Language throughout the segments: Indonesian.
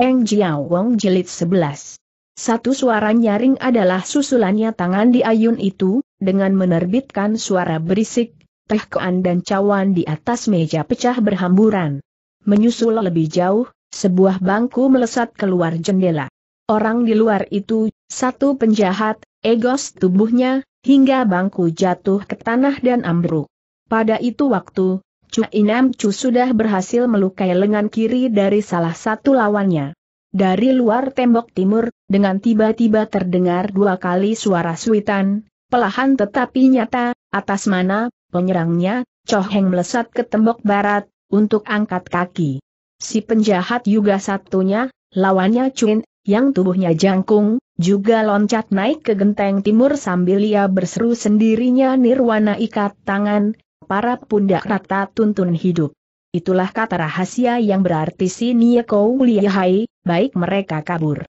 Eng Jiao Wong Jilid 11. Satu suara nyaring adalah susulannya tangan di ayun itu, dengan menerbitkan suara berisik, Teh Koan dan cawan di atas meja pecah berhamburan. Menyusul lebih jauh, sebuah bangku melesat keluar jendela. Orang di luar itu, satu penjahat, egos tubuhnya, hingga bangku jatuh ke tanah dan ambruk. Pada itu waktu, Chu Inam Chu sudah berhasil melukai lengan kiri dari salah satu lawannya. Dari luar tembok timur, dengan tiba-tiba terdengar dua kali suara suitan, pelahan tetapi nyata, atas mana, penyerangnya, Choheng melesat ke tembok barat, untuk angkat kaki. Si penjahat juga satunya, lawannya Chun, yang tubuhnya jangkung, juga loncat naik ke genteng timur sambil ia berseru sendirinya nirwana ikat tangan, para pundak rata tuntun hidup. Itulah kata rahasia yang berarti si Nieko Lihai, baik mereka kabur.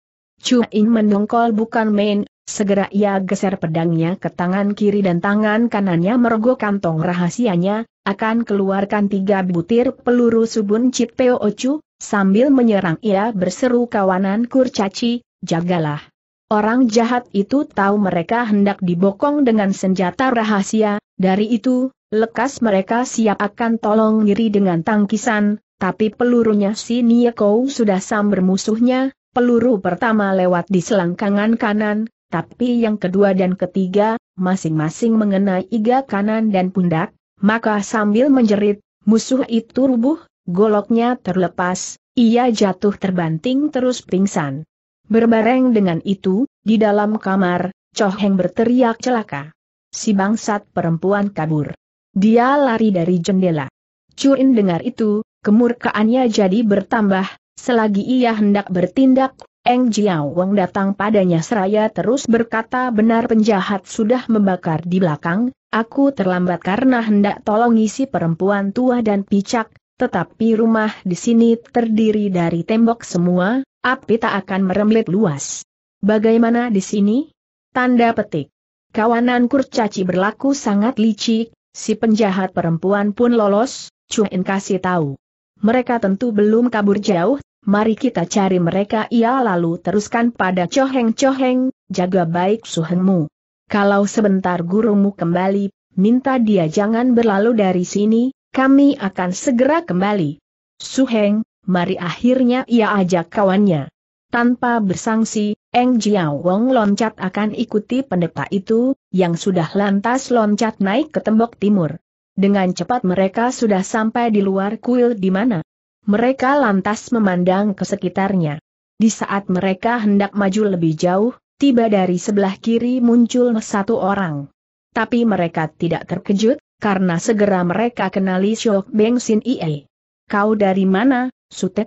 In mendongkol bukan main, segera ia geser pedangnya ke tangan kiri dan tangan kanannya mergo kantong rahasianya, akan keluarkan tiga butir peluru subun Cip Peo Ocu, sambil menyerang ia berseru kawanan kurcaci, jagalah. Orang jahat itu tahu mereka hendak dibokong dengan senjata rahasia, dari itu, Lekas mereka siap akan tolong diri dengan tangkisan, tapi pelurunya si Nieko sudah samber musuhnya, peluru pertama lewat di selangkangan kanan, tapi yang kedua dan ketiga, masing-masing mengenai iga kanan dan pundak, maka sambil menjerit, musuh itu rubuh, goloknya terlepas, ia jatuh terbanting terus pingsan. Berbareng dengan itu, di dalam kamar, Choheng Heng berteriak celaka. Si bangsat perempuan kabur. Dia lari dari jendela. Curin dengar itu, kemurkaannya jadi bertambah, selagi ia hendak bertindak, Eng Jiao Wang datang padanya seraya terus berkata benar penjahat sudah membakar di belakang, aku terlambat karena hendak tolong isi perempuan tua dan picak, tetapi rumah di sini terdiri dari tembok semua, api tak akan merembet luas. Bagaimana di sini? Tanda petik. Kawanan kurcaci berlaku sangat licik, Si penjahat perempuan pun lolos, Cuin kasih tahu. Mereka tentu belum kabur jauh, mari kita cari mereka ia lalu teruskan pada Coheng-Coheng, jaga baik suhengmu. Kalau sebentar gurumu kembali, minta dia jangan berlalu dari sini, kami akan segera kembali. Suheng, mari akhirnya ia ajak kawannya. Tanpa bersangsi, Eng Jiao Wong loncat akan ikuti pendeta itu, yang sudah lantas loncat naik ke tembok timur. Dengan cepat mereka sudah sampai di luar kuil di mana. Mereka lantas memandang ke sekitarnya. Di saat mereka hendak maju lebih jauh, tiba dari sebelah kiri muncul satu orang. Tapi mereka tidak terkejut, karena segera mereka kenali Syok Beng Sin Ie. Kau dari mana, Sute?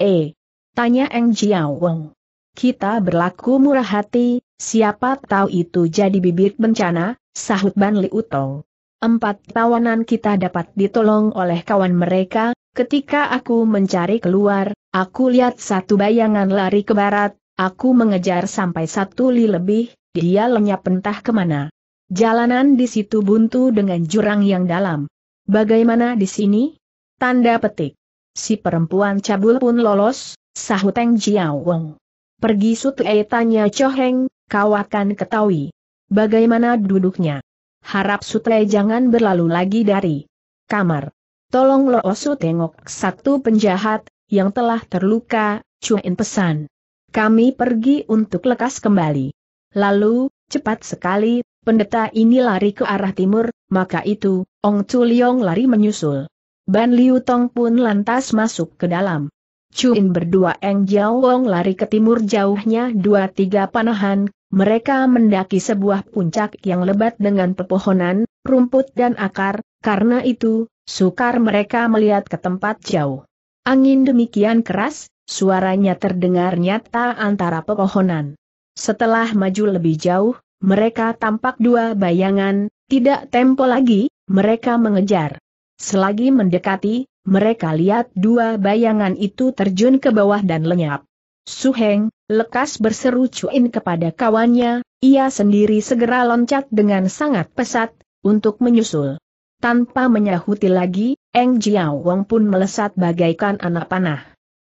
Tanya Eng Jiao Wong. Kita berlaku murah hati, siapa tahu itu jadi bibit bencana, sahut Ban Li Utong. Empat tawanan kita dapat ditolong oleh kawan mereka, ketika aku mencari keluar, aku lihat satu bayangan lari ke barat, aku mengejar sampai satu li lebih, dia lenyap entah kemana. Jalanan di situ buntu dengan jurang yang dalam. Bagaimana di sini? Tanda petik. Si perempuan cabul pun lolos, sahut Teng Jiao Wong. Pergi Sutei tanya Choheng, kau akan ketahui. Bagaimana duduknya? Harap Sutei jangan berlalu lagi dari kamar. Tolong Lo Osu tengok satu penjahat, yang telah terluka, Cuin pesan. Kami pergi untuk lekas kembali. Lalu, cepat sekali, pendeta ini lari ke arah timur, maka itu, Ong chuliong lari menyusul. Ban Liu Tong pun lantas masuk ke dalam. Cuin berdua Eng Jiao Wong lari ke timur jauhnya dua tiga panahan, mereka mendaki sebuah puncak yang lebat dengan pepohonan, rumput dan akar, karena itu, sukar mereka melihat ke tempat jauh. Angin demikian keras, suaranya terdengar nyata antara pepohonan. Setelah maju lebih jauh, mereka tampak dua bayangan, tidak tempo lagi, mereka mengejar. Selagi mendekati, mereka lihat dua bayangan itu terjun ke bawah dan lenyap. Suheng, lekas berseru Cuin kepada kawannya, ia sendiri segera loncat dengan sangat pesat, untuk menyusul. Tanpa menyahuti lagi, Eng Jiao Wong pun melesat bagaikan anak panah.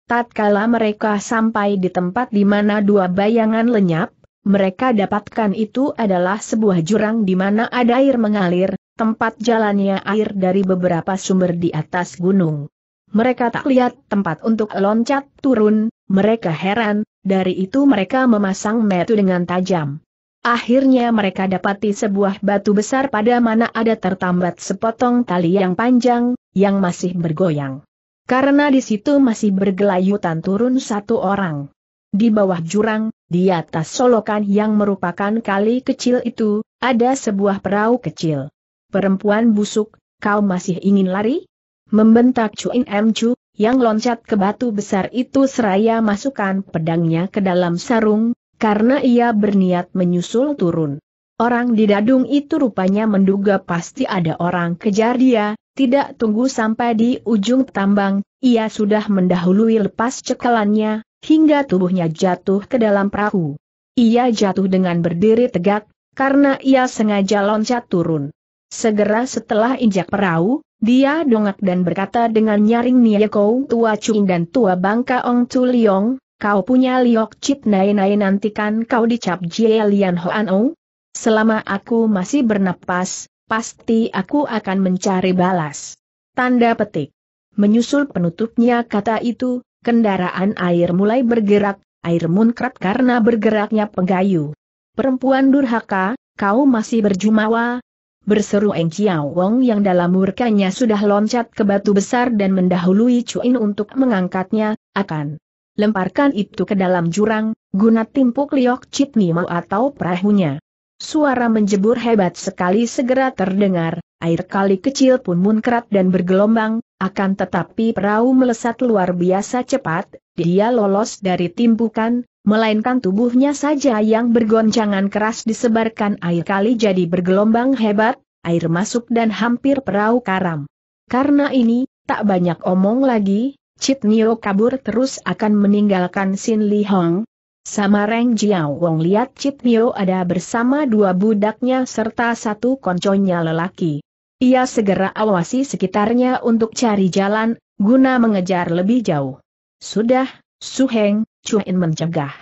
Tatkala mereka sampai di tempat di mana dua bayangan lenyap, mereka dapatkan itu adalah sebuah jurang di mana ada air mengalir, tempat jalannya air dari beberapa sumber di atas gunung. Mereka tak lihat tempat untuk loncat turun, mereka heran, dari itu mereka memasang metu dengan tajam. Akhirnya mereka dapati sebuah batu besar pada mana ada tertambat sepotong tali yang panjang, yang masih bergoyang. Karena di situ masih bergelayutan turun satu orang. Di bawah jurang, di atas solokan yang merupakan kali kecil itu, ada sebuah perahu kecil perempuan busuk, kau masih ingin lari? Membentak Chuin M. Chu, yang loncat ke batu besar itu seraya masukkan pedangnya ke dalam sarung, karena ia berniat menyusul turun. Orang di dadung itu rupanya menduga pasti ada orang kejar dia, tidak tunggu sampai di ujung tambang, ia sudah mendahului lepas cekalannya, hingga tubuhnya jatuh ke dalam perahu. Ia jatuh dengan berdiri tegak, karena ia sengaja loncat turun. Segera setelah injak perahu, dia dongak dan berkata dengan nyaring Nia Kou Tua Cuing dan Tua Bangka Ong Tu Liong, kau punya liok cip nai nai nantikan kau dicap Jie Lian Hoan O. Selama aku masih bernapas, pasti aku akan mencari balas. Tanda petik. Menyusul penutupnya kata itu, kendaraan air mulai bergerak, air munkrat karena bergeraknya penggayu. Perempuan durhaka, kau masih berjumawa, berseru Eng Chiao Wong yang dalam murkanya sudah loncat ke batu besar dan mendahului Cuin untuk mengangkatnya, akan lemparkan itu ke dalam jurang, guna timpuk liok Chit Nimo atau perahunya. Suara menjebur hebat sekali segera terdengar, air kali kecil pun munkrat dan bergelombang, akan tetapi perahu melesat luar biasa cepat, dia lolos dari timbukan, melainkan tubuhnya saja yang bergoncangan keras disebarkan air kali jadi bergelombang hebat, air masuk dan hampir perahu karam. Karena ini, tak banyak omong lagi, Chit Nio kabur terus akan meninggalkan Sin Li Hong. Sama Reng Jiao Wong lihat Chit Nio ada bersama dua budaknya serta satu konconya lelaki. Ia segera awasi sekitarnya untuk cari jalan, guna mengejar lebih jauh. Sudah, Su Heng, Chuen mencegah.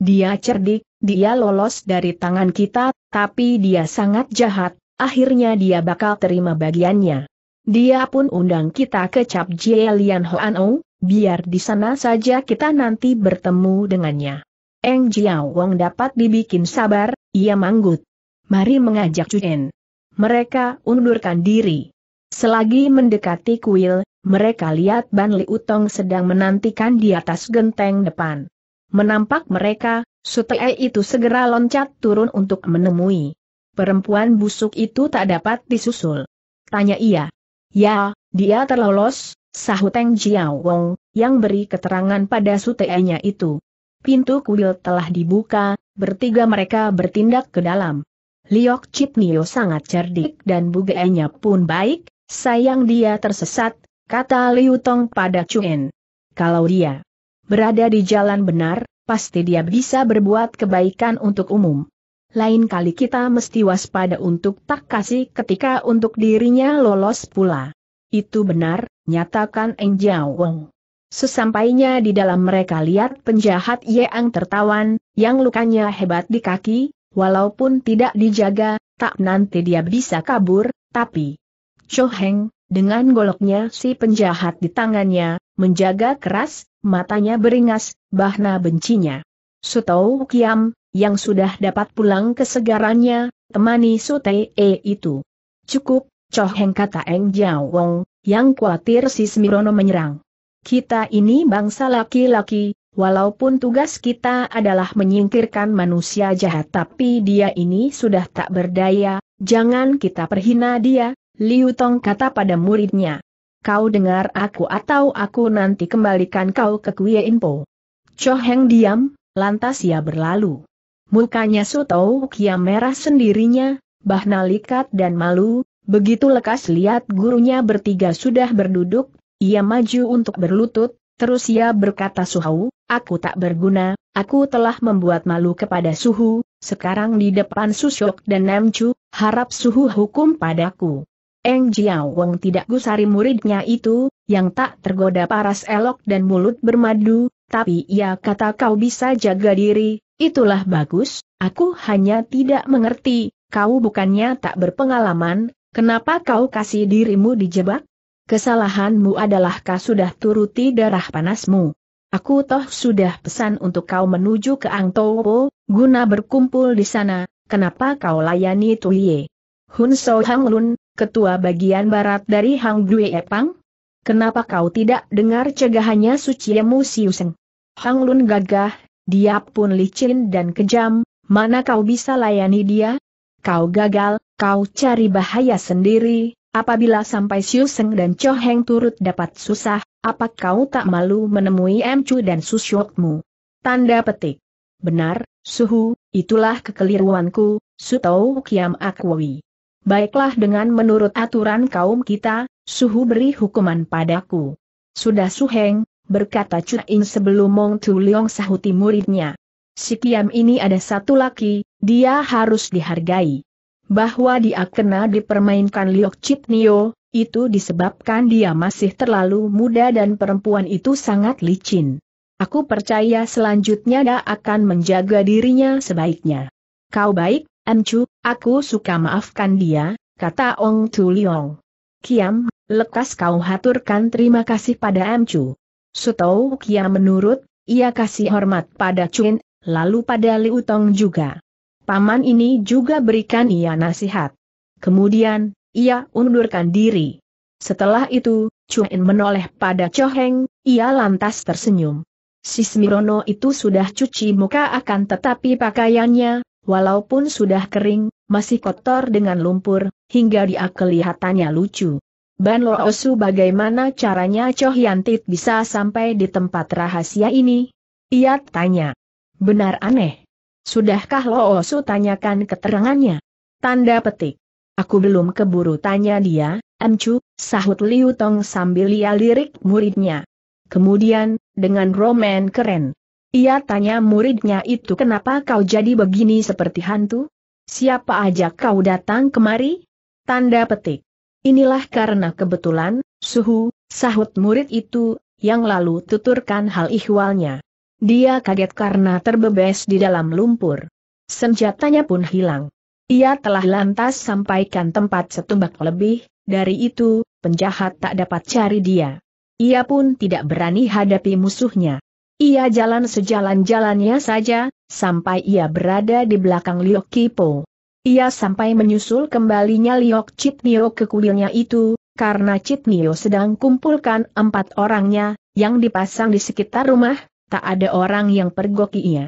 Dia cerdik, dia lolos dari tangan kita, tapi dia sangat jahat, akhirnya dia bakal terima bagiannya. Dia pun undang kita ke Cap Jielian Ong, biar di sana saja kita nanti bertemu dengannya. Eng Jiao Wong dapat dibikin sabar, ia manggut. Mari mengajak Chuen. Mereka undurkan diri. Selagi mendekati kuil, mereka lihat Ban Utong sedang menantikan di atas genteng depan. Menampak mereka, Sutei itu segera loncat turun untuk menemui. Perempuan busuk itu tak dapat disusul. Tanya ia. Ya, dia terlolos, sahut Teng Jiao Wong, yang beri keterangan pada Sutei-nya itu. Pintu kuil telah dibuka, bertiga mereka bertindak ke dalam. Liok Chip Nio sangat cerdik dan bugeanya pun baik, sayang dia tersesat, kata Liu Tong pada Chuen. Kalau dia berada di jalan benar, pasti dia bisa berbuat kebaikan untuk umum. Lain kali kita mesti waspada untuk tak kasih ketika untuk dirinya lolos pula. Itu benar, nyatakan Eng Jiao Wong. Sesampainya di dalam mereka lihat penjahat Yeang tertawan, yang lukanya hebat di kaki, walaupun tidak dijaga, tak nanti dia bisa kabur, tapi... Choheng, dengan goloknya si penjahat di tangannya, menjaga keras, matanya beringas, bahna bencinya. Sutou Kiam, yang sudah dapat pulang kesegarannya, temani E itu. Cukup, Choh Heng kata Eng Jiao Wong, yang khawatir si Smirono menyerang. Kita ini bangsa laki-laki, walaupun tugas kita adalah menyingkirkan manusia jahat tapi dia ini sudah tak berdaya, jangan kita perhina dia, Liu Tong kata pada muridnya. Kau dengar aku atau aku nanti kembalikan kau ke Kuya Inpo. Cho Heng diam, lantas ia berlalu. Mukanya sutau kia merah sendirinya, bahna likat dan malu, begitu lekas lihat gurunya bertiga sudah berduduk, ia maju untuk berlutut, terus ia berkata Suhau, aku tak berguna, aku telah membuat malu kepada suhu, sekarang di depan susyok dan namcu, harap suhu hukum padaku. Eng Jiao Wong tidak gusari muridnya itu, yang tak tergoda paras elok dan mulut bermadu, tapi ia kata kau bisa jaga diri, itulah bagus, aku hanya tidak mengerti, kau bukannya tak berpengalaman, kenapa kau kasih dirimu dijebak? Kesalahanmu adalah kau sudah turuti darah panasmu. Aku toh sudah pesan untuk kau menuju ke Angtowo, guna berkumpul di sana, kenapa kau layani Tuye? Hun So Hang Lun, ketua bagian barat dari Hang Dui Epang? Kenapa kau tidak dengar cegahannya Suciemu Siuseng? Hang Lun gagah, dia pun licin dan kejam, mana kau bisa layani dia? Kau gagal, kau cari bahaya sendiri, apabila sampai Siuseng dan Cho Heng turut dapat susah, apa kau tak malu menemui Emcu dan Susyokmu? Tanda petik. Benar, Suhu, itulah kekeliruanku, Sutou Kiam Akwawi baiklah dengan menurut aturan kaum kita, suhu beri hukuman padaku. Sudah suheng, berkata In sebelum Mong Tu Leong sahuti muridnya. Si Kiam ini ada satu laki, dia harus dihargai. Bahwa dia kena dipermainkan Liok Chit Nio, itu disebabkan dia masih terlalu muda dan perempuan itu sangat licin. Aku percaya selanjutnya dia akan menjaga dirinya sebaiknya. Kau baik, Amcu, Aku suka maafkan dia, kata Ong Tu Liong. Kiam, lekas kau haturkan terima kasih pada Am Chu. Sutou Kiam menurut, ia kasih hormat pada Chun, lalu pada Liu Tong juga. Paman ini juga berikan ia nasihat. Kemudian, ia undurkan diri. Setelah itu, Chuen menoleh pada Choheng, ia lantas tersenyum. Sismirono itu sudah cuci muka akan tetapi pakaiannya, walaupun sudah kering, masih kotor dengan lumpur, hingga dia kelihatannya lucu. Ban Loosu bagaimana caranya Choh Yantit bisa sampai di tempat rahasia ini? Ia tanya. Benar aneh. Sudahkah Loosu tanyakan keterangannya? Tanda petik. Aku belum keburu tanya dia, Amcu, sahut Liu Tong sambil ia lirik muridnya. Kemudian, dengan roman keren. Ia tanya muridnya itu kenapa kau jadi begini seperti hantu? Siapa aja kau datang kemari? Tanda petik. Inilah karena kebetulan, suhu, sahut murid itu, yang lalu tuturkan hal ihwalnya. Dia kaget karena terbebes di dalam lumpur. Senjatanya pun hilang. Ia telah lantas sampaikan tempat setumbak lebih, dari itu, penjahat tak dapat cari dia. Ia pun tidak berani hadapi musuhnya. Ia jalan sejalan-jalannya saja, sampai ia berada di belakang Liok Kipo. Ia sampai menyusul kembalinya Liok Citnio ke kuilnya itu, karena Citnio sedang kumpulkan empat orangnya, yang dipasang di sekitar rumah, tak ada orang yang pergoki ia.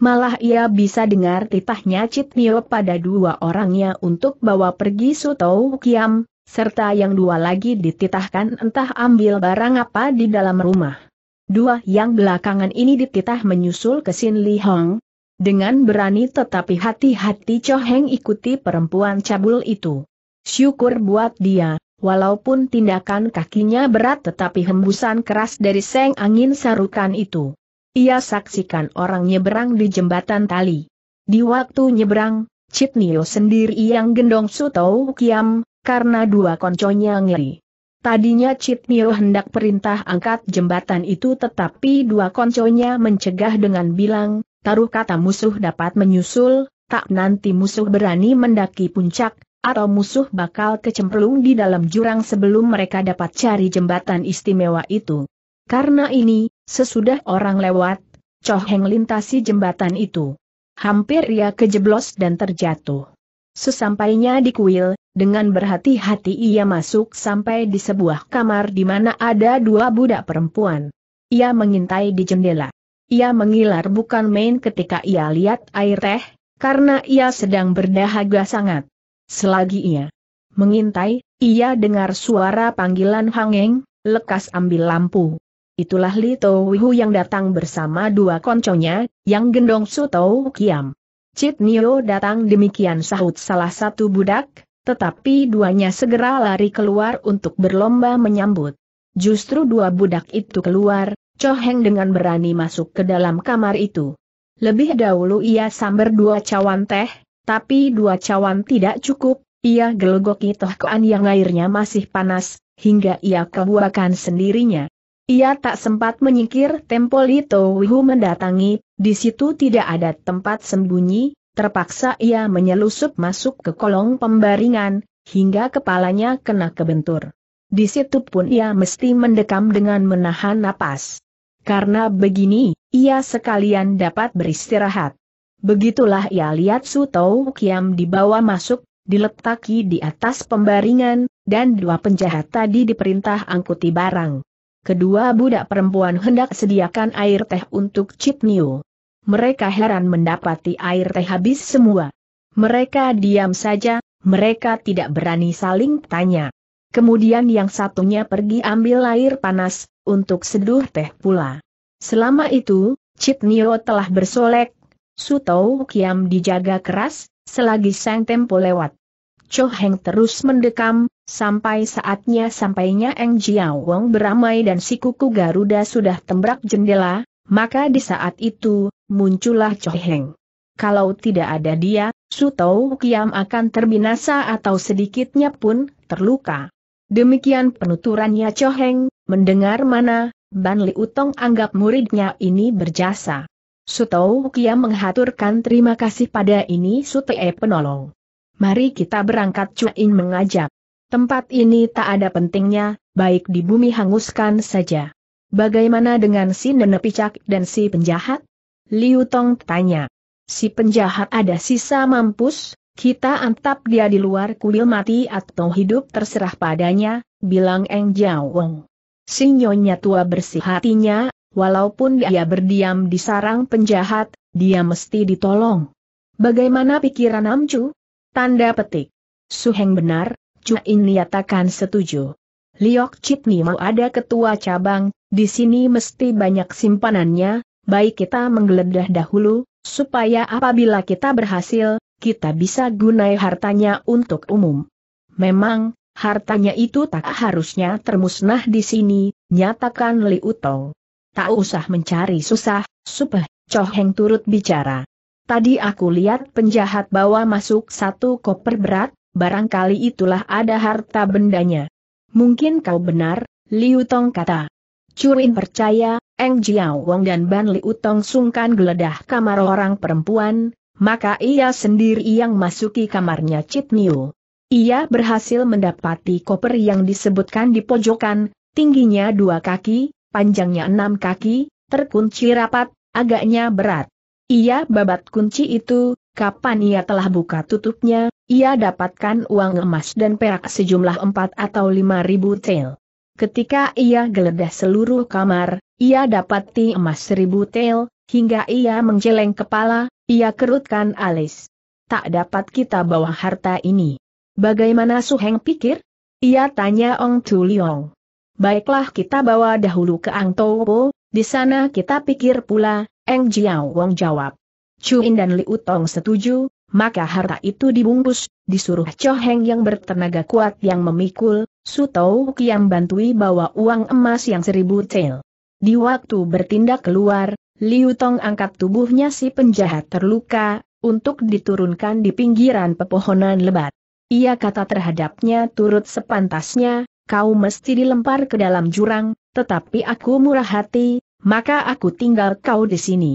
Malah ia bisa dengar titahnya Citnio pada dua orangnya untuk bawa pergi Sutou Kiam, serta yang dua lagi dititahkan entah ambil barang apa di dalam rumah. Dua yang belakangan ini dititah menyusul ke Sin Li Hong. Dengan berani tetapi hati-hati Cho Heng ikuti perempuan cabul itu. Syukur buat dia, walaupun tindakan kakinya berat tetapi hembusan keras dari seng angin sarukan itu. Ia saksikan orang nyeberang di jembatan tali. Di waktu nyeberang, Nio sendiri yang gendong Sutou Kiam, karena dua konconya ngeri. Tadinya Mio hendak perintah angkat jembatan itu tetapi dua konconya mencegah dengan bilang, taruh kata musuh dapat menyusul, tak nanti musuh berani mendaki puncak, atau musuh bakal kecemplung di dalam jurang sebelum mereka dapat cari jembatan istimewa itu. Karena ini, sesudah orang lewat, Choheng lintasi jembatan itu. Hampir ia kejeblos dan terjatuh. Sesampainya di kuil, dengan berhati-hati ia masuk sampai di sebuah kamar di mana ada dua budak perempuan. Ia mengintai di jendela. Ia mengilar bukan main ketika ia lihat air teh, karena ia sedang berdahaga sangat. Selagi ia mengintai, ia dengar suara panggilan Hangeng, lekas ambil lampu. Itulah Li Towuhu yang datang bersama dua konconya, yang gendong Su Kiam. Cit Nio datang demikian sahut salah satu budak, tetapi duanya segera lari keluar untuk berlomba menyambut. Justru dua budak itu keluar, Cho dengan berani masuk ke dalam kamar itu. Lebih dahulu ia samber dua cawan teh, tapi dua cawan tidak cukup, ia gelogoki tohkoan yang airnya masih panas, hingga ia kebuakan sendirinya. Ia tak sempat menyingkir tempo Tempolito Wihu mendatangi, di situ tidak ada tempat sembunyi, terpaksa ia menyelusup masuk ke kolong pembaringan, hingga kepalanya kena kebentur. Di situ pun ia mesti mendekam dengan menahan napas. Karena begini, ia sekalian dapat beristirahat. Begitulah ia lihat Sutou Kiam dibawa masuk, diletaki di atas pembaringan, dan dua penjahat tadi diperintah angkuti barang. Kedua budak perempuan hendak sediakan air teh untuk Chip New mereka heran mendapati air teh habis semua. Mereka diam saja, mereka tidak berani saling tanya. Kemudian yang satunya pergi ambil air panas, untuk seduh teh pula. Selama itu, Nio telah bersolek, Sutou Kiam dijaga keras, selagi sang tempo lewat. Cho Heng terus mendekam, sampai saatnya sampainya Eng Jiao Wong beramai dan si kuku Garuda sudah tembrak jendela, maka di saat itu, muncullah Choheng. Kalau tidak ada dia, Sutou Kiam akan terbinasa atau sedikitnya pun terluka. Demikian penuturannya Choheng, mendengar mana, Ban Li Utong anggap muridnya ini berjasa. Sutou Kiam menghaturkan terima kasih pada ini Sutee penolong. Mari kita berangkat Cuin mengajak. Tempat ini tak ada pentingnya, baik di bumi hanguskan saja. Bagaimana dengan si nenek picak dan si penjahat? Liu Tong tanya. Si penjahat ada sisa mampus, kita antap dia di luar kuil mati atau hidup terserah padanya, bilang Eng Jiao Si Nyonya tua bersih hatinya, walaupun dia berdiam di sarang penjahat, dia mesti ditolong. Bagaimana pikiran Amcu? Tanda petik. Suheng benar, Cuin nyatakan setuju. Liok Chitni mau ada ketua cabang, di sini mesti banyak simpanannya, baik kita menggeledah dahulu, supaya apabila kita berhasil, kita bisa gunai hartanya untuk umum. Memang, hartanya itu tak harusnya termusnah di sini, nyatakan Li Utong. Tak usah mencari susah, supah, Choheng turut bicara. Tadi aku lihat penjahat bawa masuk satu koper berat, barangkali itulah ada harta bendanya. Mungkin kau benar, Li Utong kata. Curin percaya, Eng Jiao Wong dan Ban Liu Tong sungkan geledah kamar orang perempuan, maka ia sendiri yang masuki kamarnya Chit Niu. Ia berhasil mendapati koper yang disebutkan di pojokan, tingginya dua kaki, panjangnya enam kaki, terkunci rapat, agaknya berat. Ia babat kunci itu, kapan ia telah buka tutupnya, ia dapatkan uang emas dan perak sejumlah empat atau lima ribu tel. Ketika ia geledah seluruh kamar, ia dapati emas seribu tel, hingga ia menjeleng kepala, ia kerutkan alis. Tak dapat kita bawa harta ini. Bagaimana Suheng pikir? Ia tanya Ong Tu Liong. Baiklah kita bawa dahulu ke Ang Po, di sana kita pikir pula, Eng Jiao Wong jawab. In dan Liu Tong setuju, maka harta itu dibungkus, disuruh Cho Heng yang bertenaga kuat yang memikul, Sutou Kiam bantui bawa uang emas yang seribu cel. Di waktu bertindak keluar, Liu Tong angkat tubuhnya si penjahat terluka, untuk diturunkan di pinggiran pepohonan lebat. Ia kata terhadapnya turut sepantasnya, kau mesti dilempar ke dalam jurang, tetapi aku murah hati, maka aku tinggal kau di sini.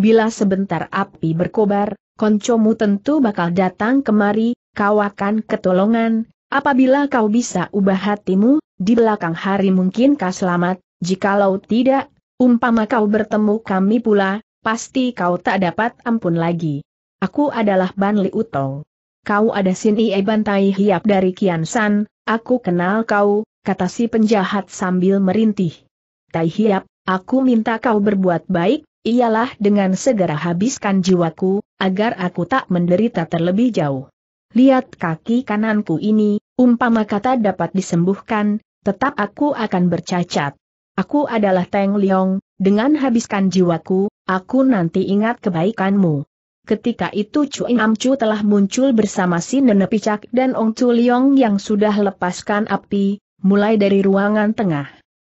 Bila sebentar api berkobar, koncomu tentu bakal datang kemari, kau akan ketolongan, Apabila kau bisa ubah hatimu, di belakang hari mungkin kau selamat, jikalau tidak, umpama kau bertemu kami pula, pasti kau tak dapat ampun lagi. Aku adalah Ban Li Utong. Kau ada sini Ie Bantai Hiap dari Kian San, aku kenal kau, kata si penjahat sambil merintih. Tai Hiap, aku minta kau berbuat baik, ialah dengan segera habiskan jiwaku, agar aku tak menderita terlebih jauh lihat kaki kananku ini, umpama kata dapat disembuhkan, tetap aku akan bercacat. Aku adalah Teng Liong, dengan habiskan jiwaku, aku nanti ingat kebaikanmu. Ketika itu Cui Amcu telah muncul bersama si Nene Picak dan Ong Chu Liong yang sudah lepaskan api, mulai dari ruangan tengah.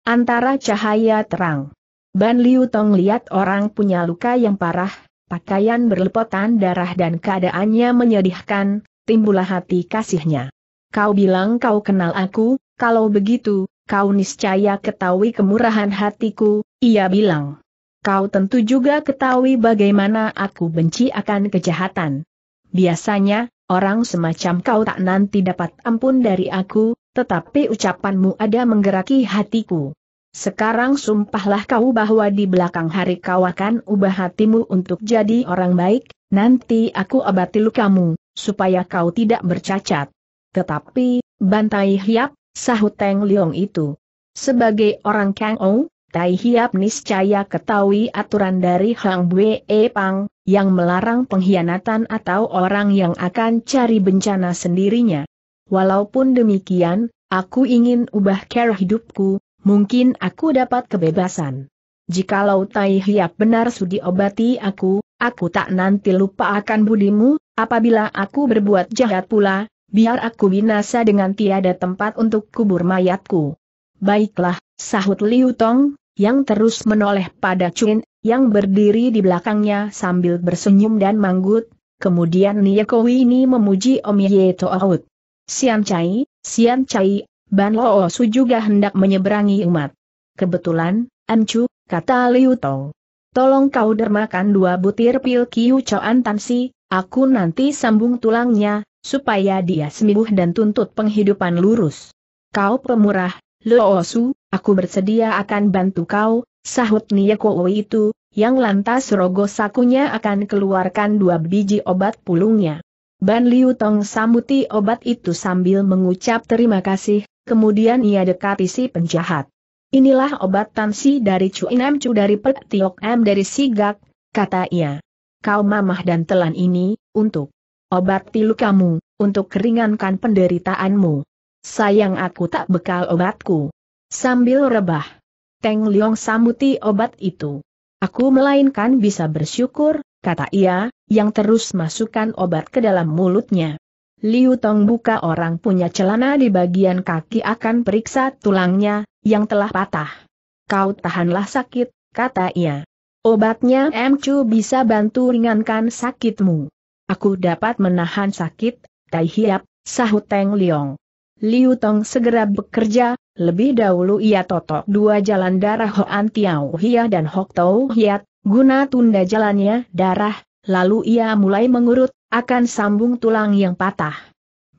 Antara cahaya terang. Ban Liu Tong lihat orang punya luka yang parah, pakaian berlepotan darah dan keadaannya menyedihkan, timbulah hati kasihnya. Kau bilang kau kenal aku, kalau begitu, kau niscaya ketahui kemurahan hatiku, ia bilang. Kau tentu juga ketahui bagaimana aku benci akan kejahatan. Biasanya, orang semacam kau tak nanti dapat ampun dari aku, tetapi ucapanmu ada menggeraki hatiku. Sekarang sumpahlah kau bahwa di belakang hari kau akan ubah hatimu untuk jadi orang baik, nanti aku obati lukamu, supaya kau tidak bercacat. Tetapi, bantai hiap, sahut Teng Liong itu. Sebagai orang Kang Ou, Tai Hiap niscaya ketahui aturan dari Hang Bue e Pang, yang melarang pengkhianatan atau orang yang akan cari bencana sendirinya. Walaupun demikian, aku ingin ubah cara hidupku, mungkin aku dapat kebebasan. Jikalau Tai Hiap benar sudi obati aku, aku tak nanti lupa akan budimu, Apabila aku berbuat jahat pula, biar aku binasa dengan tiada tempat untuk kubur mayatku. Baiklah, sahut Liu Tong, yang terus menoleh pada Chun, yang berdiri di belakangnya sambil bersenyum dan manggut, kemudian Niakowi ini memuji Om Ye Toaut. Sian Chai, Sian Chai, Ban Loo Su juga hendak menyeberangi umat. Kebetulan, Ancu, kata Liu Tong. Tolong kau dermakan dua butir pil Kiu Choan Tansi, Aku nanti sambung tulangnya, supaya dia sembuh dan tuntut penghidupan lurus. Kau pemurah, Loosu, aku bersedia akan bantu kau, sahut Niekowo itu, yang lantas rogo sakunya akan keluarkan dua biji obat pulungnya. Ban Liu Tong sambuti obat itu sambil mengucap terima kasih, kemudian ia dekati si penjahat. Inilah obat tansi dari Chu Inam Chu dari Pek Tiok M dari Sigak, kata ia kau mamah dan telan ini, untuk obat pilu kamu, untuk keringankan penderitaanmu. Sayang aku tak bekal obatku. Sambil rebah, Teng Liong samuti obat itu. Aku melainkan bisa bersyukur, kata ia, yang terus masukkan obat ke dalam mulutnya. Liu Tong buka orang punya celana di bagian kaki akan periksa tulangnya, yang telah patah. Kau tahanlah sakit, kata ia. Obatnya Mcu bisa bantu ringankan sakitmu. Aku dapat menahan sakit, Tai Hiap, sahut Teng Liong. Liu Tong segera bekerja, lebih dahulu ia totok dua jalan darah Hoan Tiao Hia dan Hok Tau Hiat, guna tunda jalannya darah, lalu ia mulai mengurut, akan sambung tulang yang patah.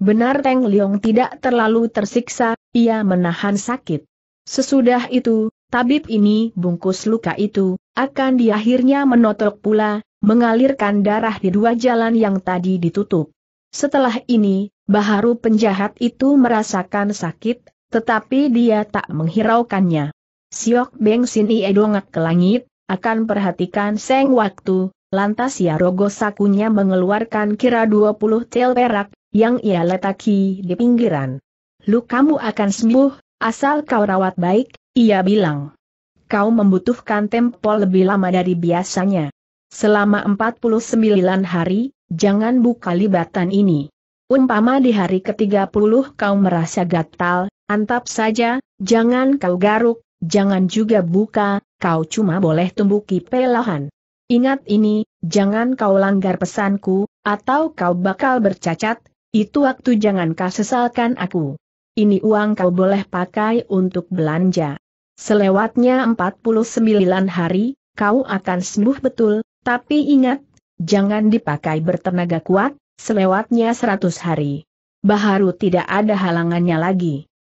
Benar Teng Liong tidak terlalu tersiksa, ia menahan sakit. Sesudah itu, Tabib ini bungkus luka itu, akan di akhirnya menotok pula, mengalirkan darah di dua jalan yang tadi ditutup. Setelah ini, Baharu penjahat itu merasakan sakit, tetapi dia tak menghiraukannya. Siok Beng Sin Ie dongak ke langit, akan perhatikan seng waktu, lantas ya rogo sakunya mengeluarkan kira 20 tel perak, yang ia letaki di pinggiran. Lukamu akan sembuh, asal kau rawat baik, ia bilang, kau membutuhkan tempo lebih lama dari biasanya. Selama 49 hari, jangan buka libatan ini. Umpama di hari ke-30 kau merasa gatal, antap saja, jangan kau garuk, jangan juga buka, kau cuma boleh tumbuki pelahan. Ingat ini, jangan kau langgar pesanku, atau kau bakal bercacat, itu waktu jangan kau sesalkan aku. Ini uang kau boleh pakai untuk belanja. Selewatnya 49 hari, kau akan sembuh betul, tapi ingat, jangan dipakai bertenaga kuat, selewatnya 100 hari. Baharu tidak ada halangannya lagi.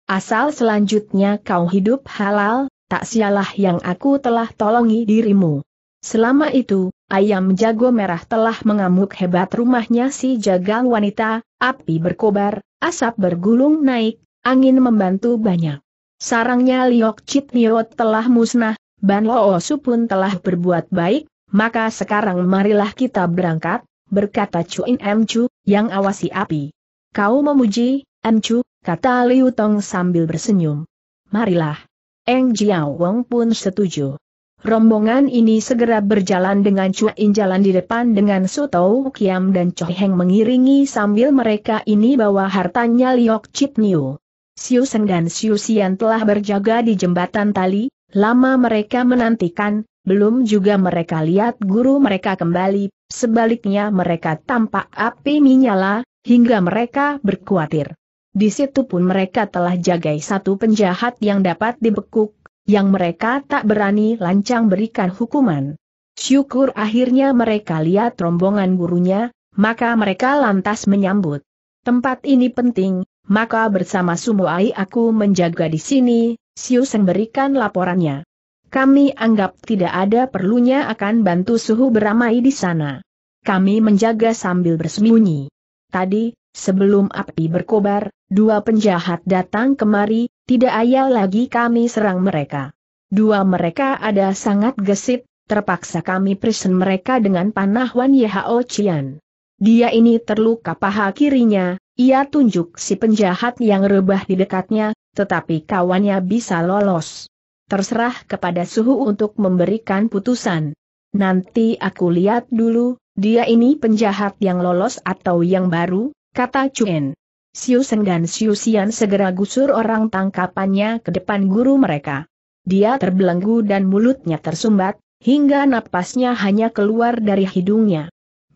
Asal selanjutnya kau hidup halal, tak sialah yang aku telah tolongi dirimu. Selama itu, ayam jago merah telah mengamuk hebat rumahnya si jagal wanita, api berkobar, asap bergulung naik, angin membantu banyak. Sarangnya Liok Chit Niot telah musnah, Ban Lo Su pun telah berbuat baik, maka sekarang marilah kita berangkat, berkata In Em Chu, yang awasi api. Kau memuji, Em Chu, kata Liu Tong sambil bersenyum. Marilah. Eng Jiao Wong pun setuju. Rombongan ini segera berjalan dengan In jalan di depan dengan Su Tau Kiam dan Cho Heng mengiringi sambil mereka ini bawa hartanya Liok Chit Niot. Siu Seng dan Siu Xian telah berjaga di jembatan tali, lama mereka menantikan, belum juga mereka lihat guru mereka kembali, sebaliknya mereka tampak api menyala, hingga mereka berkuatir. Di situ pun mereka telah jagai satu penjahat yang dapat dibekuk, yang mereka tak berani lancang berikan hukuman. Syukur akhirnya mereka lihat rombongan gurunya, maka mereka lantas menyambut. Tempat ini penting, maka bersama Sumoai aku menjaga di sini, Siu Seng berikan laporannya. Kami anggap tidak ada perlunya akan bantu suhu beramai di sana. Kami menjaga sambil bersembunyi. Tadi, sebelum api berkobar, dua penjahat datang kemari, tidak ayal lagi kami serang mereka. Dua mereka ada sangat gesit, terpaksa kami prison mereka dengan panah Wan Yehao Cian. Dia ini terluka paha kirinya, ia tunjuk si penjahat yang rebah di dekatnya, tetapi kawannya bisa lolos. Terserah kepada suhu untuk memberikan putusan. Nanti aku lihat dulu, dia ini penjahat yang lolos atau yang baru, kata Chuen. Siu Seng dan Siu Sian segera gusur orang tangkapannya ke depan guru mereka. Dia terbelenggu dan mulutnya tersumbat, hingga napasnya hanya keluar dari hidungnya.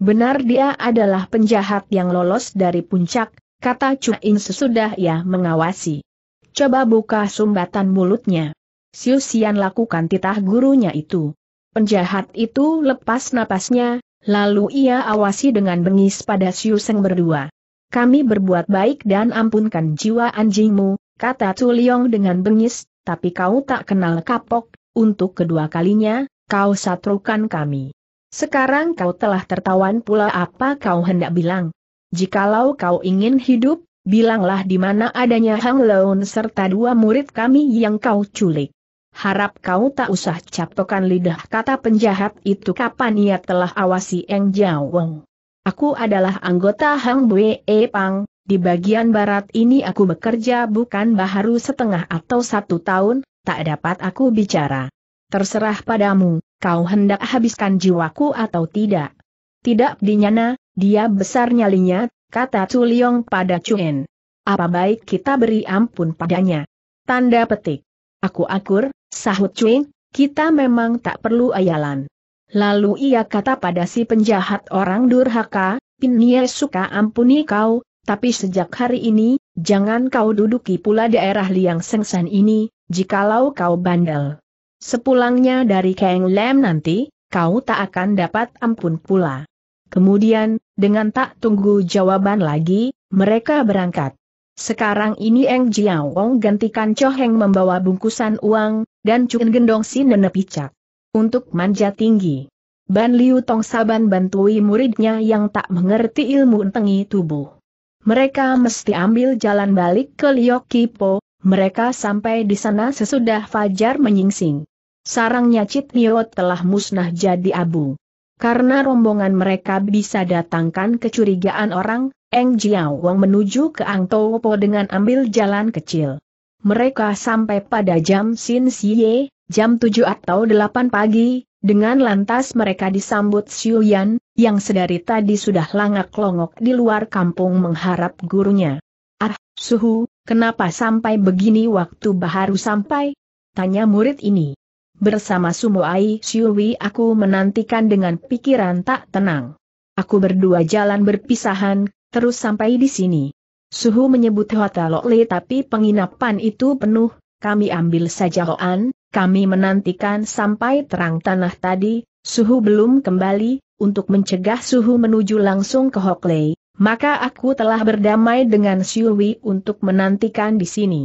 Benar dia adalah penjahat yang lolos dari puncak, kata Cuin sesudah ia mengawasi. Coba buka sumbatan mulutnya. Siusian lakukan titah gurunya itu. Penjahat itu lepas napasnya, lalu ia awasi dengan bengis pada Siuseng berdua. Kami berbuat baik dan ampunkan jiwa anjingmu, kata Tuliong dengan bengis, tapi kau tak kenal kapok, untuk kedua kalinya, kau satrukan kami. Sekarang kau telah tertawan pula apa kau hendak bilang. Jikalau kau ingin hidup, bilanglah di mana adanya Hang Leon serta dua murid kami yang kau culik. Harap kau tak usah kan lidah kata penjahat itu kapan ia telah awasi Eng jauh? Aku adalah anggota Hang Bue e Pang, di bagian barat ini aku bekerja bukan baharu setengah atau satu tahun, tak dapat aku bicara. Terserah padamu, kau hendak habiskan jiwaku atau tidak. Tidak dinyana, dia besar nyalinya, kata Chu pada Cuen. Apa baik kita beri ampun padanya? Tanda petik. Aku akur, sahut Cuen, kita memang tak perlu ayalan. Lalu ia kata pada si penjahat orang durhaka, Pinye suka ampuni kau, tapi sejak hari ini, jangan kau duduki pula daerah liang sengsan ini, jikalau kau bandel. Sepulangnya dari Kang Lem nanti, kau tak akan dapat ampun pula. Kemudian, dengan tak tunggu jawaban lagi, mereka berangkat. Sekarang ini Eng Jiawong gantikan Heng membawa bungkusan uang, dan cukin gendong si Nene Picak. Untuk manja tinggi. Ban Liu Tong Saban bantui muridnya yang tak mengerti ilmu tengi tubuh. Mereka mesti ambil jalan balik ke Liokipo. mereka sampai di sana sesudah Fajar menyingsing. Sarangnya Citniot telah musnah jadi abu. Karena rombongan mereka bisa datangkan kecurigaan orang, Eng Jiao Wang menuju ke Ang Topo dengan ambil jalan kecil. Mereka sampai pada jam Sin Siye, jam 7 atau 8 pagi, dengan lantas mereka disambut Xiu Yan, yang sedari tadi sudah langak longok di luar kampung mengharap gurunya. Ah, suhu, kenapa sampai begini waktu baharu sampai? Tanya murid ini. Bersama Sumoai Siuwi aku menantikan dengan pikiran tak tenang. Aku berdua jalan berpisahan, terus sampai di sini. Suhu menyebut Hotel Lokle tapi penginapan itu penuh, kami ambil saja Hoan, kami menantikan sampai terang tanah tadi, Suhu belum kembali, untuk mencegah Suhu menuju langsung ke Hokle, maka aku telah berdamai dengan Siuwi untuk menantikan di sini.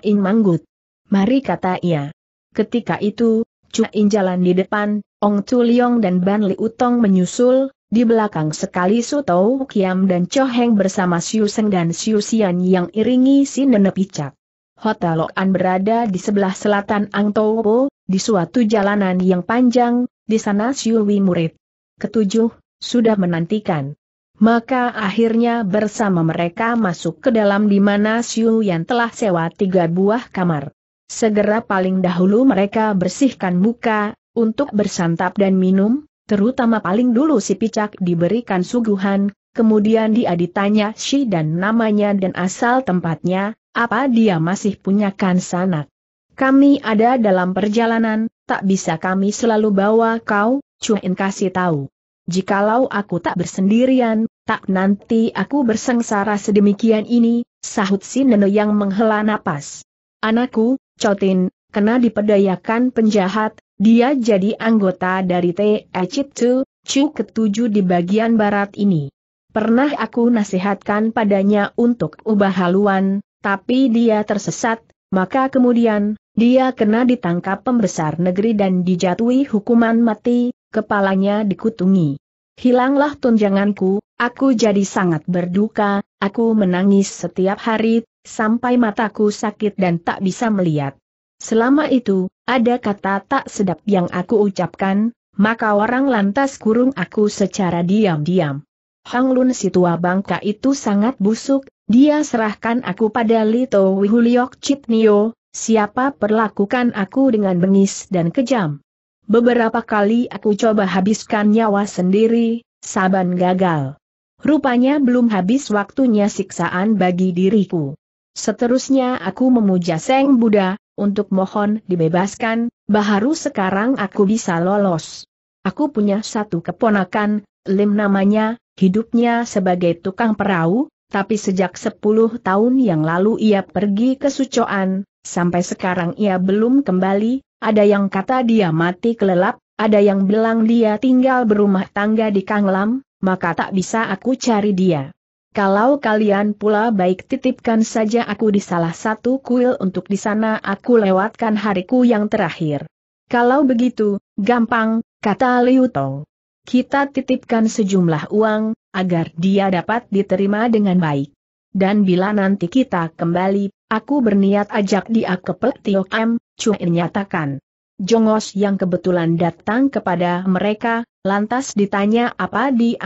In manggut. Mari kata ia. Ketika itu, Cuin jalan di depan, Ong Tu Liong dan Ban Li Utong menyusul, di belakang sekali Su Tau Kiam dan Cho Heng bersama Siu Seng dan Siu Xian yang iringi si Nene Picak. Hotel An berada di sebelah selatan ang tau po, di suatu jalanan yang panjang, di sana Siu Wi murid. Ketujuh, sudah menantikan. Maka akhirnya bersama mereka masuk ke dalam di mana Siu Yan telah sewa tiga buah kamar. Segera paling dahulu mereka bersihkan muka, untuk bersantap dan minum, terutama paling dulu si picak diberikan suguhan, kemudian dia ditanya si dan namanya dan asal tempatnya, apa dia masih punya sanak. Kami ada dalam perjalanan, tak bisa kami selalu bawa kau, Cuin kasih tahu. Jikalau aku tak bersendirian, tak nanti aku bersengsara sedemikian ini, sahut si nenek yang menghela napas. Anakku, Cotin, kena dipedayakan penjahat, dia jadi anggota dari TECIT2, Chu ketujuh di bagian barat ini. Pernah aku nasihatkan padanya untuk ubah haluan, tapi dia tersesat, maka kemudian, dia kena ditangkap pembesar negeri dan dijatuhi hukuman mati, kepalanya dikutungi. Hilanglah tunjanganku, Aku jadi sangat berduka, aku menangis setiap hari, sampai mataku sakit dan tak bisa melihat. Selama itu, ada kata tak sedap yang aku ucapkan, maka orang lantas kurung aku secara diam-diam. Hang Lun si tua bangka itu sangat busuk, dia serahkan aku pada Lito Wihuliok Nio, siapa perlakukan aku dengan bengis dan kejam. Beberapa kali aku coba habiskan nyawa sendiri, saban gagal. Rupanya belum habis waktunya siksaan bagi diriku. Seterusnya aku memuja Seng Buddha, untuk mohon dibebaskan, baharu sekarang aku bisa lolos. Aku punya satu keponakan, Lim namanya, hidupnya sebagai tukang perahu, tapi sejak 10 tahun yang lalu ia pergi ke Sucoan, sampai sekarang ia belum kembali, ada yang kata dia mati kelelap, ada yang bilang dia tinggal berumah tangga di Kanglam, maka tak bisa aku cari dia. Kalau kalian pula baik titipkan saja aku di salah satu kuil untuk di sana aku lewatkan hariku yang terakhir. Kalau begitu, gampang, kata Liu Tong. Kita titipkan sejumlah uang, agar dia dapat diterima dengan baik. Dan bila nanti kita kembali, aku berniat ajak dia ke Petiok M, Cuen nyatakan. Jongos yang kebetulan datang kepada mereka, Lantas ditanya apa di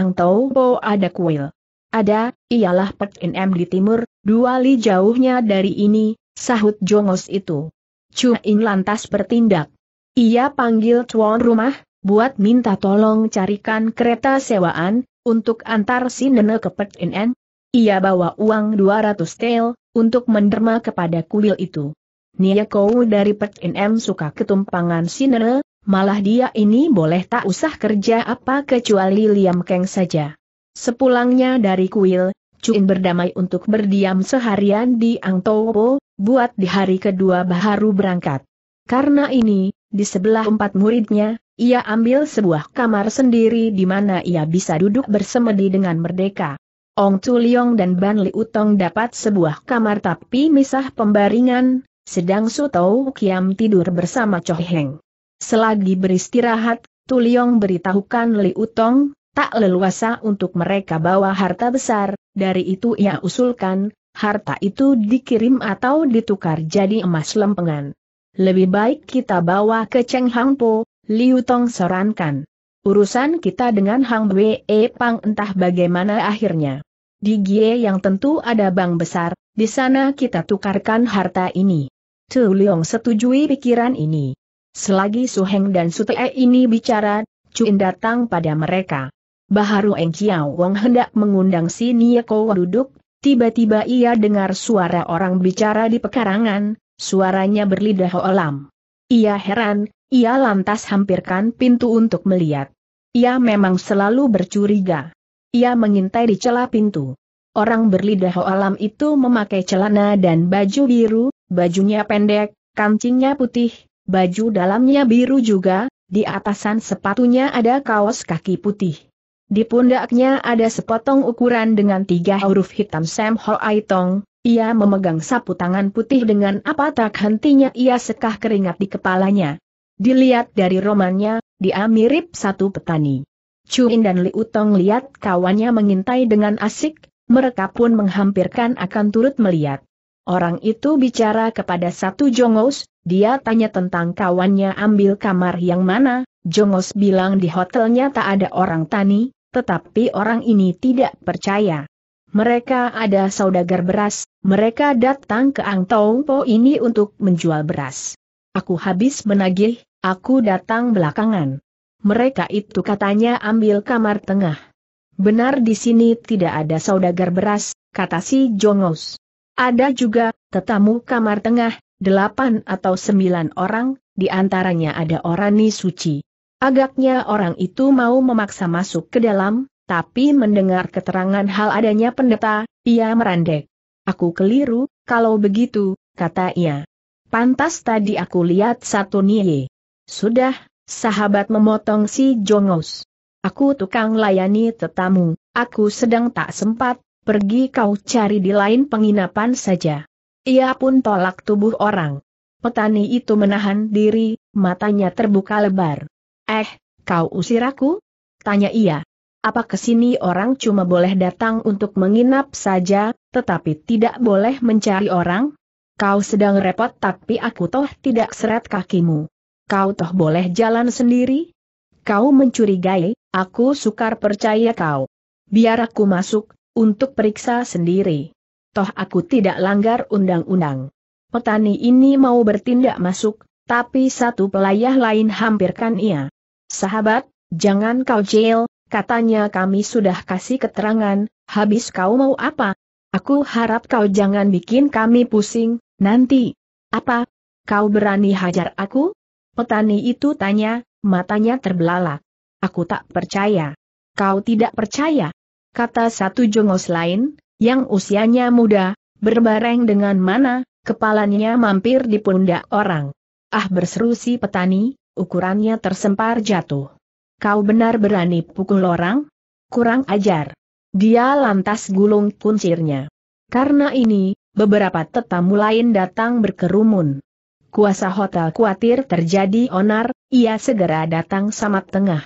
bo ada kuil. Ada, ialah Pek NM di timur, dua li jauhnya dari ini, sahut jongos itu. In lantas bertindak. Ia panggil tuan rumah, buat minta tolong carikan kereta sewaan, untuk antar si Nene ke Pek NM. Ia bawa uang 200 tel, untuk menderma kepada kuil itu. Nia Kou dari Pek NM suka ketumpangan si Nene, Malah dia ini boleh tak usah kerja apa kecuali Liam Kang saja. Sepulangnya dari kuil, Cuin berdamai untuk berdiam seharian di Ang Angtowo, buat di hari kedua baharu berangkat. Karena ini, di sebelah empat muridnya, ia ambil sebuah kamar sendiri di mana ia bisa duduk bersemedi dengan merdeka. Ong Leong dan Ban Liutong dapat sebuah kamar tapi misah pembaringan, sedang Tau Kiam tidur bersama Choh Heng. Selagi beristirahat, Tuliong beritahukan Li Utong, tak leluasa untuk mereka bawa harta besar, dari itu ia usulkan, harta itu dikirim atau ditukar jadi emas lempengan. Lebih baik kita bawa ke Cheng Hang Po, Li Utong sarankan. Urusan kita dengan Hang Wei Pang entah bagaimana akhirnya. Di Gie yang tentu ada bank besar, di sana kita tukarkan harta ini. Tu Leong setujui pikiran ini. Selagi Su Heng dan Su Te ini bicara, Cuin datang pada mereka. Baharu Eng Chiao Wong hendak mengundang si Nieko duduk, tiba-tiba ia dengar suara orang bicara di pekarangan, suaranya berlidah olam. Ia heran, ia lantas hampirkan pintu untuk melihat. Ia memang selalu bercuriga. Ia mengintai di celah pintu. Orang berlidah olam itu memakai celana dan baju biru, bajunya pendek, kancingnya putih, baju dalamnya biru juga, di atasan sepatunya ada kaos kaki putih. Di pundaknya ada sepotong ukuran dengan tiga huruf hitam Sam Ho Tong, ia memegang sapu tangan putih dengan apa tak hentinya ia sekah keringat di kepalanya. Dilihat dari romannya, dia mirip satu petani. In dan Liutong Utong lihat kawannya mengintai dengan asik, mereka pun menghampirkan akan turut melihat. Orang itu bicara kepada satu jongos, dia tanya tentang kawannya ambil kamar yang mana, jongos bilang di hotelnya tak ada orang tani, tetapi orang ini tidak percaya. Mereka ada saudagar beras, mereka datang ke Angtong Po ini untuk menjual beras. Aku habis menagih, aku datang belakangan. Mereka itu katanya ambil kamar tengah. Benar di sini tidak ada saudagar beras, kata si Jongos. Ada juga, tetamu kamar tengah, delapan atau sembilan orang, di antaranya ada Orani Suci. Agaknya orang itu mau memaksa masuk ke dalam, tapi mendengar keterangan hal adanya pendeta, ia merandek. Aku keliru, kalau begitu, kata ia. Pantas tadi aku lihat satu nie. Sudah, sahabat memotong si Jongos. Aku tukang layani tetamu, aku sedang tak sempat, pergi kau cari di lain penginapan saja. Ia pun tolak tubuh orang. Petani itu menahan diri, matanya terbuka lebar. Eh, kau usir aku? Tanya ia. Apa kesini orang cuma boleh datang untuk menginap saja, tetapi tidak boleh mencari orang? Kau sedang repot tapi aku toh tidak seret kakimu. Kau toh boleh jalan sendiri? Kau mencurigai, aku sukar percaya kau. Biar aku masuk, untuk periksa sendiri. Toh aku tidak langgar undang-undang. Petani ini mau bertindak masuk, tapi satu pelayah lain hampirkan ia. Sahabat, jangan kau jail, katanya kami sudah kasih keterangan, habis kau mau apa? Aku harap kau jangan bikin kami pusing, nanti. Apa? Kau berani hajar aku? Petani itu tanya, matanya terbelalak. Aku tak percaya. Kau tidak percaya? kata satu jongos lain, yang usianya muda, berbareng dengan mana, kepalanya mampir di pundak orang. Ah berseru si petani, ukurannya tersempar jatuh. Kau benar berani pukul orang? Kurang ajar. Dia lantas gulung kuncirnya. Karena ini, beberapa tetamu lain datang berkerumun. Kuasa hotel khawatir terjadi onar, ia segera datang sama tengah.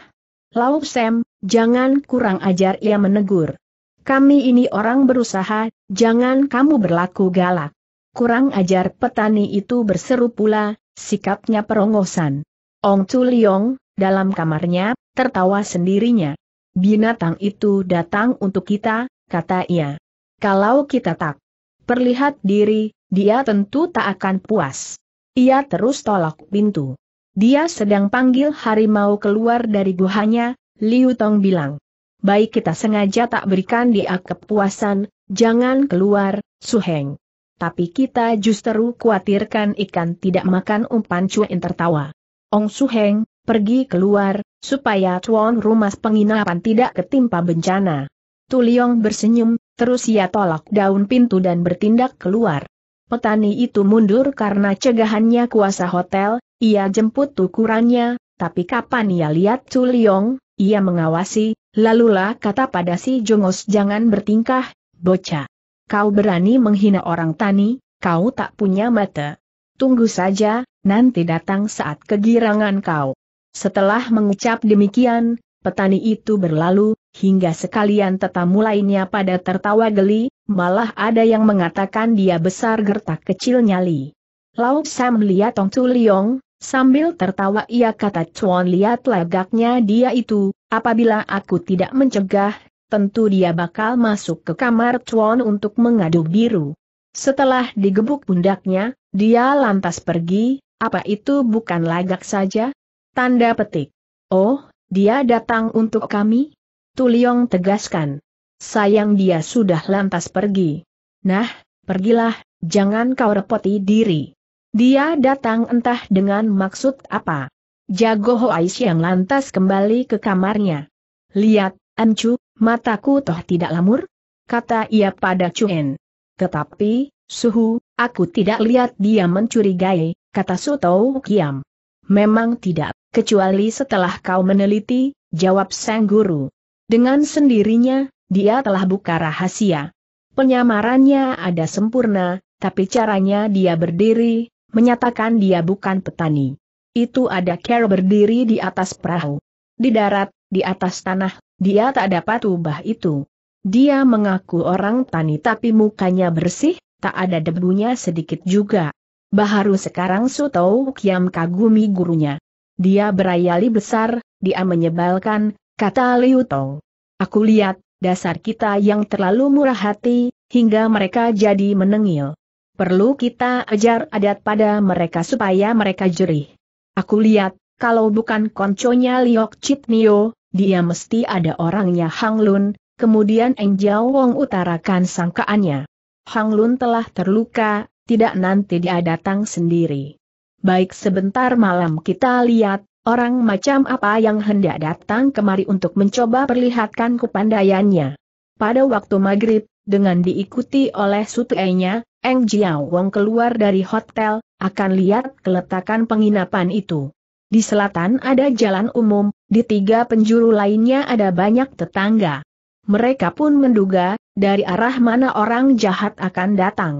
Lau Sam, Jangan kurang ajar ia menegur. Kami ini orang berusaha, jangan kamu berlaku galak. Kurang ajar petani itu berseru pula, sikapnya perongosan. Ong Chu Liong, dalam kamarnya, tertawa sendirinya. Binatang itu datang untuk kita, kata ia. Kalau kita tak perlihat diri, dia tentu tak akan puas. Ia terus tolak pintu. Dia sedang panggil harimau keluar dari guhanya, Liu Tong bilang. Baik kita sengaja tak berikan dia kepuasan, jangan keluar, Su Heng. Tapi kita justru khawatirkan ikan tidak makan umpan Cuen tertawa. Ong Su Heng, pergi keluar, supaya tuan rumah penginapan tidak ketimpa bencana. Tuliong bersenyum, terus ia tolak daun pintu dan bertindak keluar. Petani itu mundur karena cegahannya kuasa hotel, ia jemput tukurannya, tapi kapan ia lihat Tuliong, ia mengawasi, lalulah kata pada si Jongos jangan bertingkah, bocah. Kau berani menghina orang tani, kau tak punya mata. Tunggu saja, nanti datang saat kegirangan kau. Setelah mengucap demikian, petani itu berlalu, hingga sekalian tetamu lainnya pada tertawa geli, malah ada yang mengatakan dia besar gertak kecil nyali. Lau Sam lihat Tong Tu Liong, Sambil tertawa ia kata Chuan lihat lagaknya dia itu, apabila aku tidak mencegah, tentu dia bakal masuk ke kamar Chuan untuk mengadu biru. Setelah digebuk pundaknya, dia lantas pergi, apa itu bukan lagak saja? Tanda petik. Oh, dia datang untuk kami? Tuliong tegaskan. Sayang dia sudah lantas pergi. Nah, pergilah, jangan kau repoti diri. Dia datang entah dengan maksud apa. Jago Hoais yang lantas kembali ke kamarnya. Lihat, Ancu, mataku toh tidak lamur? Kata ia pada Cuen. Tetapi, Suhu, aku tidak lihat dia mencurigai, kata Sutou Kiam. Memang tidak, kecuali setelah kau meneliti, jawab sang guru. Dengan sendirinya, dia telah buka rahasia. Penyamarannya ada sempurna, tapi caranya dia berdiri, menyatakan dia bukan petani. Itu ada Carol berdiri di atas perahu. Di darat, di atas tanah, dia tak dapat ubah itu. Dia mengaku orang tani tapi mukanya bersih, tak ada debunya sedikit juga. Baharu sekarang Sutou Kiam kagumi gurunya. Dia berayali besar, dia menyebalkan, kata Liu Tong. Aku lihat, dasar kita yang terlalu murah hati, hingga mereka jadi menengil. Perlu kita ajar adat pada mereka supaya mereka jerih. Aku lihat, kalau bukan konconya Liok Chit Nio, dia mesti ada orangnya Hang Lun, kemudian Eng Jiao Wong utarakan sangkaannya. Hang Lun telah terluka, tidak nanti dia datang sendiri. Baik sebentar malam kita lihat, orang macam apa yang hendak datang kemari untuk mencoba perlihatkan kepandaiannya. Pada waktu maghrib, dengan diikuti oleh sutenya, Eng Jiao Wong keluar dari hotel, akan lihat keletakan penginapan itu. Di selatan ada jalan umum, di tiga penjuru lainnya ada banyak tetangga. Mereka pun menduga, dari arah mana orang jahat akan datang.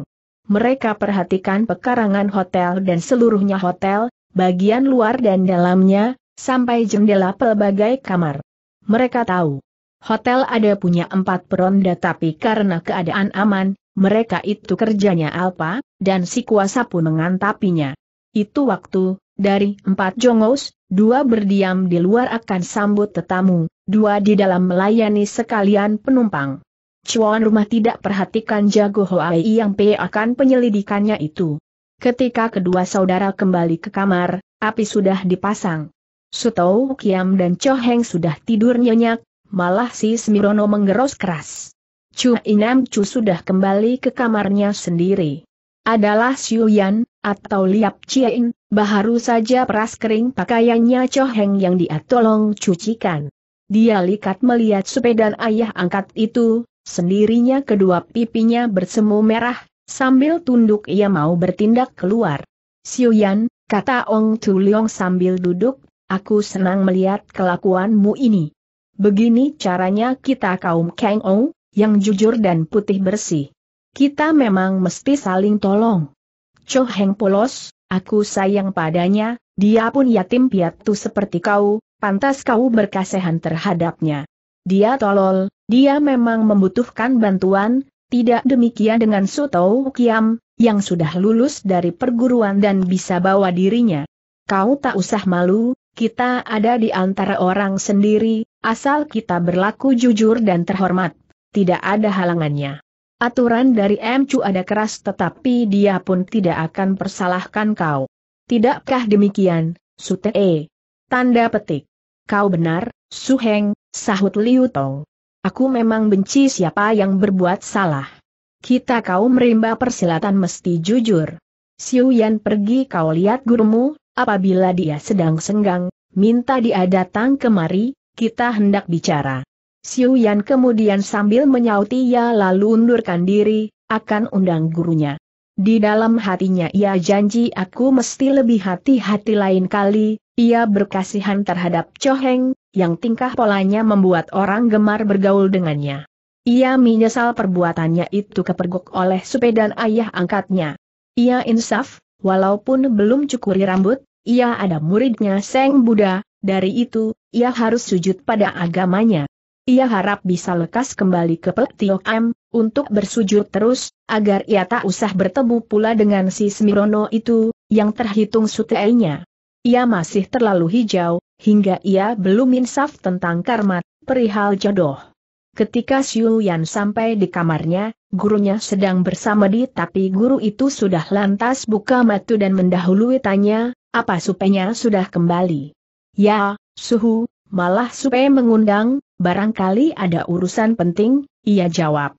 Mereka perhatikan pekarangan hotel dan seluruhnya hotel, bagian luar dan dalamnya, sampai jendela pelbagai kamar. Mereka tahu, hotel ada punya empat peronda tapi karena keadaan aman, mereka itu kerjanya alpa, dan si kuasa pun mengantapinya. Itu waktu, dari empat jongos, dua berdiam di luar akan sambut tetamu, dua di dalam melayani sekalian penumpang. Cuan rumah tidak perhatikan jago Hoai yang pe akan penyelidikannya itu. Ketika kedua saudara kembali ke kamar, api sudah dipasang. Sutou Kiam dan Cho sudah tidur nyenyak, malah si Semirono menggeros keras. Chu Inam Chu sudah kembali ke kamarnya sendiri. Adalah Xiu Yan, atau Liap Chien, baru saja peras kering pakaiannya Cho yang dia tolong cucikan. Dia likat melihat sepeda ayah angkat itu, sendirinya kedua pipinya bersemu merah, sambil tunduk ia mau bertindak keluar. Xiu Yan, kata Ong Tu Leong sambil duduk, aku senang melihat kelakuanmu ini. Begini caranya kita kaum Kang Ong, yang jujur dan putih bersih. Kita memang mesti saling tolong. Cho Heng polos, aku sayang padanya, dia pun yatim piatu seperti kau, pantas kau berkasihan terhadapnya. Dia tolol, dia memang membutuhkan bantuan, tidak demikian dengan Sutou Kiam, yang sudah lulus dari perguruan dan bisa bawa dirinya. Kau tak usah malu, kita ada di antara orang sendiri, asal kita berlaku jujur dan terhormat tidak ada halangannya. Aturan dari MCU ada keras tetapi dia pun tidak akan persalahkan kau. Tidakkah demikian, Sute? Tanda petik. Kau benar, Suheng, sahut Liu Tong. Aku memang benci siapa yang berbuat salah. Kita kau merimba persilatan mesti jujur. Xiu Yan pergi kau lihat gurumu, apabila dia sedang senggang, minta dia datang kemari, kita hendak bicara. Xiu Yan kemudian sambil menyauti ia lalu undurkan diri, akan undang gurunya. Di dalam hatinya ia janji aku mesti lebih hati-hati lain kali, ia berkasihan terhadap Choheng, yang tingkah polanya membuat orang gemar bergaul dengannya. Ia menyesal perbuatannya itu kepergok oleh supe ayah angkatnya. Ia insaf, walaupun belum cukuri rambut, ia ada muridnya Seng Buddha, dari itu, ia harus sujud pada agamanya. Ia harap bisa lekas kembali ke Petiok M, untuk bersujud terus, agar ia tak usah bertemu pula dengan si Smirono itu, yang terhitung suteinya. Ia masih terlalu hijau, hingga ia belum insaf tentang karmat, perihal jodoh. Ketika Xiu Yan sampai di kamarnya, gurunya sedang bersama di tapi guru itu sudah lantas buka matu dan mendahului tanya, apa supenya sudah kembali. Ya, suhu, malah supaya mengundang, barangkali ada urusan penting, ia jawab.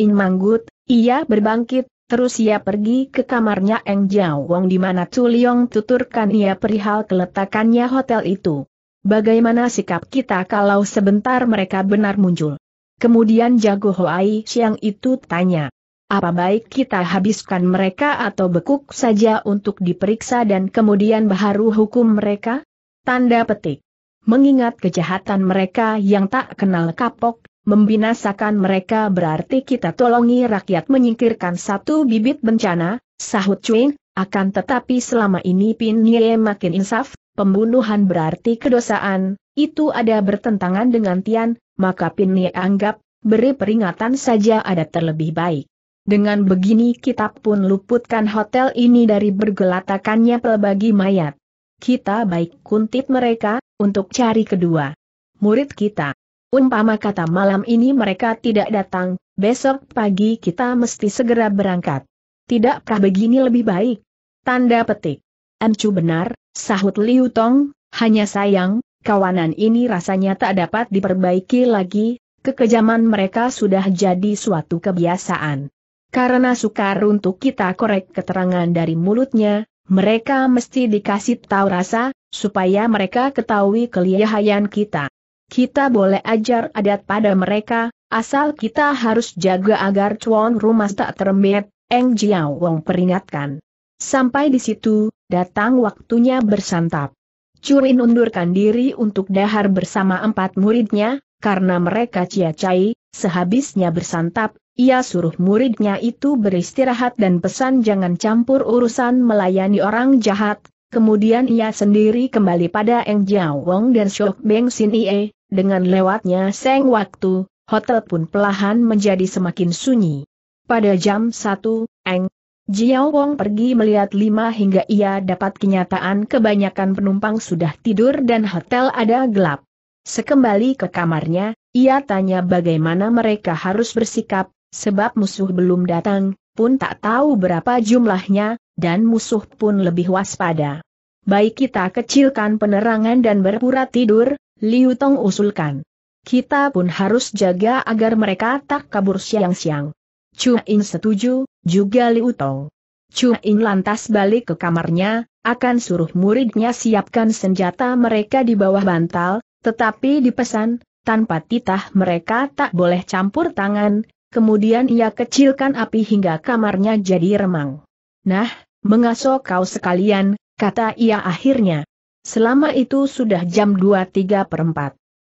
In manggut, ia berbangkit, terus ia pergi ke kamarnya Eng Jiao Wong di mana Chu Liong tuturkan ia perihal keletakannya hotel itu. Bagaimana sikap kita kalau sebentar mereka benar muncul? Kemudian Jago Hoai Siang itu tanya. Apa baik kita habiskan mereka atau bekuk saja untuk diperiksa dan kemudian baharu hukum mereka? Tanda petik. Mengingat kejahatan mereka yang tak kenal kapok, membinasakan mereka berarti kita tolongi rakyat menyingkirkan satu bibit bencana, sahut Cuing, akan tetapi selama ini Pin Nye makin insaf, pembunuhan berarti kedosaan, itu ada bertentangan dengan Tian, maka Pin Nye anggap, beri peringatan saja ada terlebih baik. Dengan begini kita pun luputkan hotel ini dari bergelatakannya pelbagi mayat. Kita baik kuntit mereka, untuk cari kedua murid kita. Umpama kata malam ini mereka tidak datang, besok pagi kita mesti segera berangkat. Tidakkah begini lebih baik? Tanda petik. Encu benar, sahut Liu Tong, hanya sayang, kawanan ini rasanya tak dapat diperbaiki lagi, kekejaman mereka sudah jadi suatu kebiasaan. Karena sukar untuk kita korek keterangan dari mulutnya, mereka mesti dikasih tahu rasa, supaya mereka ketahui kelihayan kita. Kita boleh ajar adat pada mereka, asal kita harus jaga agar cuan rumah tak terembet, Eng Jiao Wong peringatkan. Sampai di situ, datang waktunya bersantap. Curin undurkan diri untuk dahar bersama empat muridnya, karena mereka ciacai, sehabisnya bersantap, ia suruh muridnya itu beristirahat dan pesan jangan campur urusan melayani orang jahat, kemudian ia sendiri kembali pada Eng Jiao Wong dan Shok Beng Sin Ie, dengan lewatnya seng waktu, hotel pun pelahan menjadi semakin sunyi. Pada jam 1, Eng Jiao Wong pergi melihat lima hingga ia dapat kenyataan kebanyakan penumpang sudah tidur dan hotel ada gelap. Sekembali ke kamarnya, ia tanya bagaimana mereka harus bersikap, Sebab musuh belum datang, pun tak tahu berapa jumlahnya, dan musuh pun lebih waspada. Baik kita kecilkan penerangan dan berpura tidur, Liu Tong usulkan. Kita pun harus jaga agar mereka tak kabur siang-siang. In setuju, juga Liu Tong. In lantas balik ke kamarnya, akan suruh muridnya siapkan senjata mereka di bawah bantal, tetapi dipesan, tanpa titah mereka tak boleh campur tangan, Kemudian ia kecilkan api hingga kamarnya jadi remang. Nah, mengaso kau sekalian, kata ia akhirnya. Selama itu sudah jam 2.3 per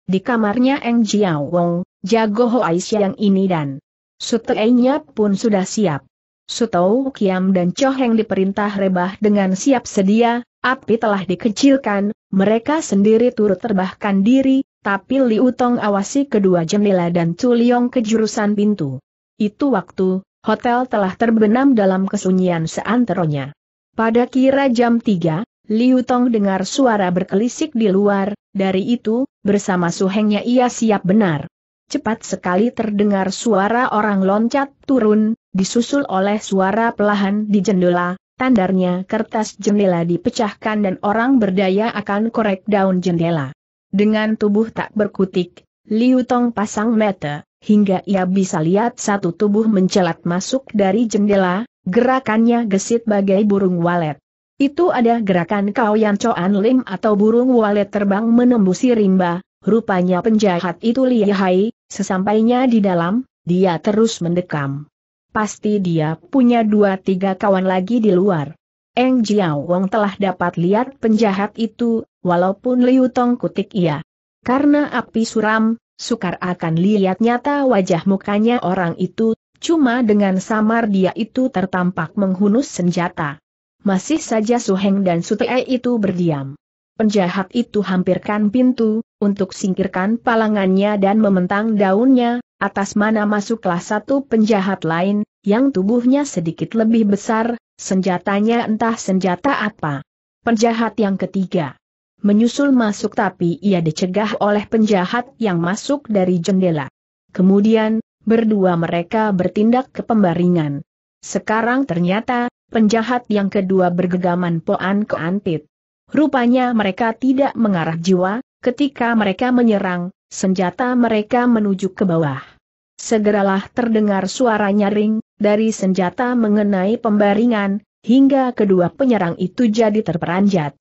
Di kamarnya Eng Jiao Wong, jago Aisyah yang ini dan Sutei-nya pun sudah siap. Sutou Kiam dan Choheng diperintah rebah dengan siap sedia, api telah dikecilkan, mereka sendiri turut terbahkan diri, tapi Liu Tong awasi kedua jendela dan Liong ke jurusan pintu. Itu waktu, hotel telah terbenam dalam kesunyian seanteronya. Pada kira jam 3, Liu Tong dengar suara berkelisik di luar, dari itu, bersama suhengnya ia siap benar. Cepat sekali terdengar suara orang loncat turun, disusul oleh suara pelahan di jendela, tandarnya kertas jendela dipecahkan dan orang berdaya akan korek daun jendela. Dengan tubuh tak berkutik, Liu Tong pasang mata, hingga ia bisa lihat satu tubuh mencelat masuk dari jendela, gerakannya gesit bagai burung walet. Itu ada gerakan kau yang coan Lim atau burung walet terbang menembusi rimba, rupanya penjahat itu lihai, sesampainya di dalam, dia terus mendekam. Pasti dia punya dua tiga kawan lagi di luar. Eng Jiao Wong telah dapat lihat penjahat itu, walaupun Liu Tong kutik ia. Karena api suram, sukar akan lihat nyata wajah mukanya orang itu, cuma dengan samar dia itu tertampak menghunus senjata. Masih saja Suheng dan Sutei itu berdiam. Penjahat itu hampirkan pintu, untuk singkirkan palangannya dan mementang daunnya, atas mana masuklah satu penjahat lain, yang tubuhnya sedikit lebih besar, senjatanya entah senjata apa. Penjahat yang ketiga menyusul masuk tapi ia dicegah oleh penjahat yang masuk dari jendela. Kemudian, berdua mereka bertindak ke pembaringan. Sekarang ternyata, penjahat yang kedua bergegaman poan ke antit. Rupanya mereka tidak mengarah jiwa, ketika mereka menyerang, senjata mereka menuju ke bawah. Segeralah terdengar suara nyaring, dari senjata mengenai pembaringan, hingga kedua penyerang itu jadi terperanjat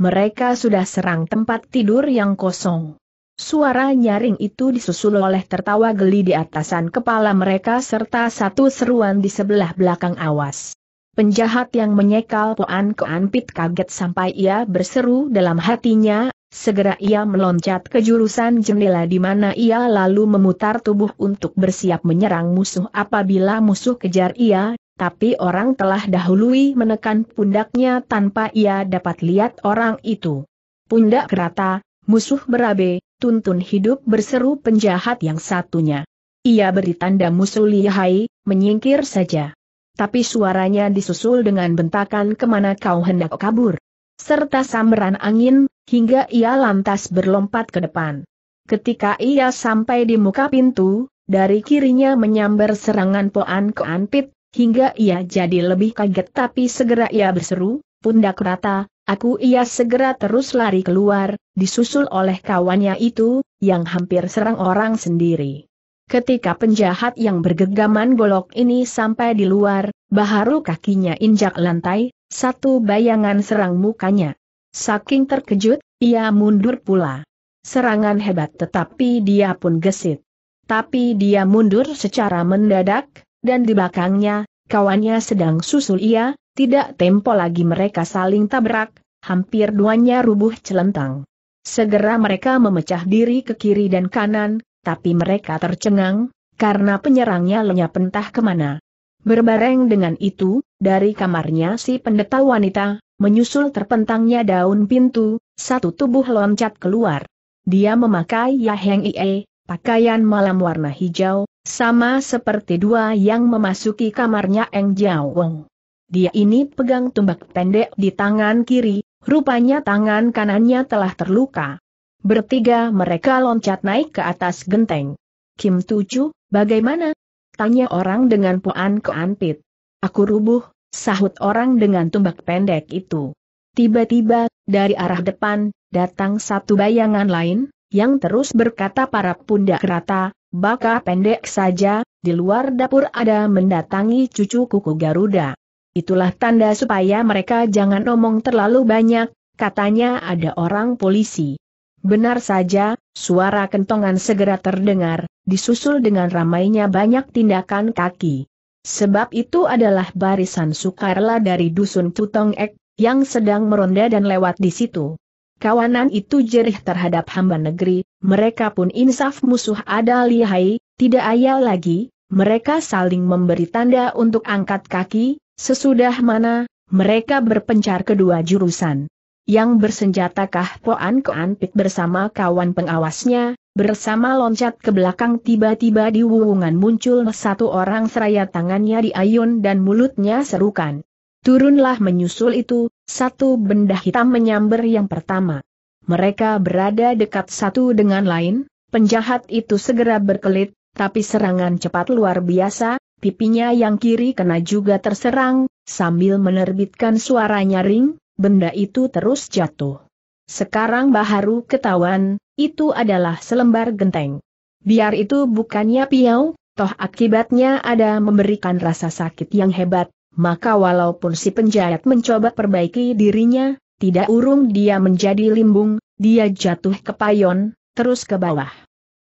mereka sudah serang tempat tidur yang kosong. Suara nyaring itu disusul oleh tertawa geli di atasan kepala mereka serta satu seruan di sebelah belakang awas. Penjahat yang menyekal Poan Koan kaget sampai ia berseru dalam hatinya, segera ia meloncat ke jurusan jendela di mana ia lalu memutar tubuh untuk bersiap menyerang musuh apabila musuh kejar ia, tapi orang telah dahului menekan pundaknya tanpa ia dapat lihat orang itu. Pundak kerata, musuh berabe, tuntun hidup berseru penjahat yang satunya. Ia beri tanda musuh lihai, menyingkir saja. Tapi suaranya disusul dengan bentakan kemana kau hendak kabur. Serta samberan angin, hingga ia lantas berlompat ke depan. Ketika ia sampai di muka pintu, dari kirinya menyambar serangan Poan keanpit. anpit, Hingga ia jadi lebih kaget tapi segera ia berseru, pundak rata, aku ia segera terus lari keluar, disusul oleh kawannya itu, yang hampir serang orang sendiri. Ketika penjahat yang bergegaman golok ini sampai di luar, baharu kakinya injak lantai, satu bayangan serang mukanya. Saking terkejut, ia mundur pula. Serangan hebat tetapi dia pun gesit. Tapi dia mundur secara mendadak, dan di belakangnya, kawannya sedang susul ia, tidak tempo lagi mereka saling tabrak, hampir duanya rubuh celentang. Segera mereka memecah diri ke kiri dan kanan, tapi mereka tercengang, karena penyerangnya lenyap entah kemana. Berbareng dengan itu, dari kamarnya si pendeta wanita, menyusul terpentangnya daun pintu, satu tubuh loncat keluar. Dia memakai Yaheng Ie, pakaian malam warna hijau, sama seperti dua yang memasuki kamarnya Eng Jiao Wong. Dia ini pegang tumbak pendek di tangan kiri, rupanya tangan kanannya telah terluka. Bertiga mereka loncat naik ke atas genteng. Kim Tuju, bagaimana? Tanya orang dengan puan keanpit. Aku rubuh, sahut orang dengan tumbak pendek itu. Tiba-tiba, dari arah depan, datang satu bayangan lain, yang terus berkata para pundak rata, baka pendek saja, di luar dapur ada mendatangi cucu kuku Garuda. Itulah tanda supaya mereka jangan omong terlalu banyak, katanya ada orang polisi. Benar saja, suara kentongan segera terdengar, disusul dengan ramainya banyak tindakan kaki. Sebab itu adalah barisan Sukarla dari Dusun Tutong Ek, yang sedang meronda dan lewat di situ kawanan itu jerih terhadap hamba negeri, mereka pun insaf musuh ada lihai, tidak ayal lagi, mereka saling memberi tanda untuk angkat kaki, sesudah mana, mereka berpencar kedua jurusan. Yang bersenjatakah Poan Keanpit bersama kawan pengawasnya, bersama loncat ke belakang tiba-tiba di wuwungan muncul satu orang seraya tangannya diayun dan mulutnya serukan. Turunlah menyusul itu, satu benda hitam menyambar yang pertama. Mereka berada dekat satu dengan lain, penjahat itu segera berkelit, tapi serangan cepat luar biasa, pipinya yang kiri kena juga terserang, sambil menerbitkan suara nyaring, benda itu terus jatuh. Sekarang Baharu ketahuan, itu adalah selembar genteng. Biar itu bukannya piau, toh akibatnya ada memberikan rasa sakit yang hebat, maka walaupun si penjahat mencoba perbaiki dirinya, tidak urung dia menjadi limbung, dia jatuh ke payon, terus ke bawah.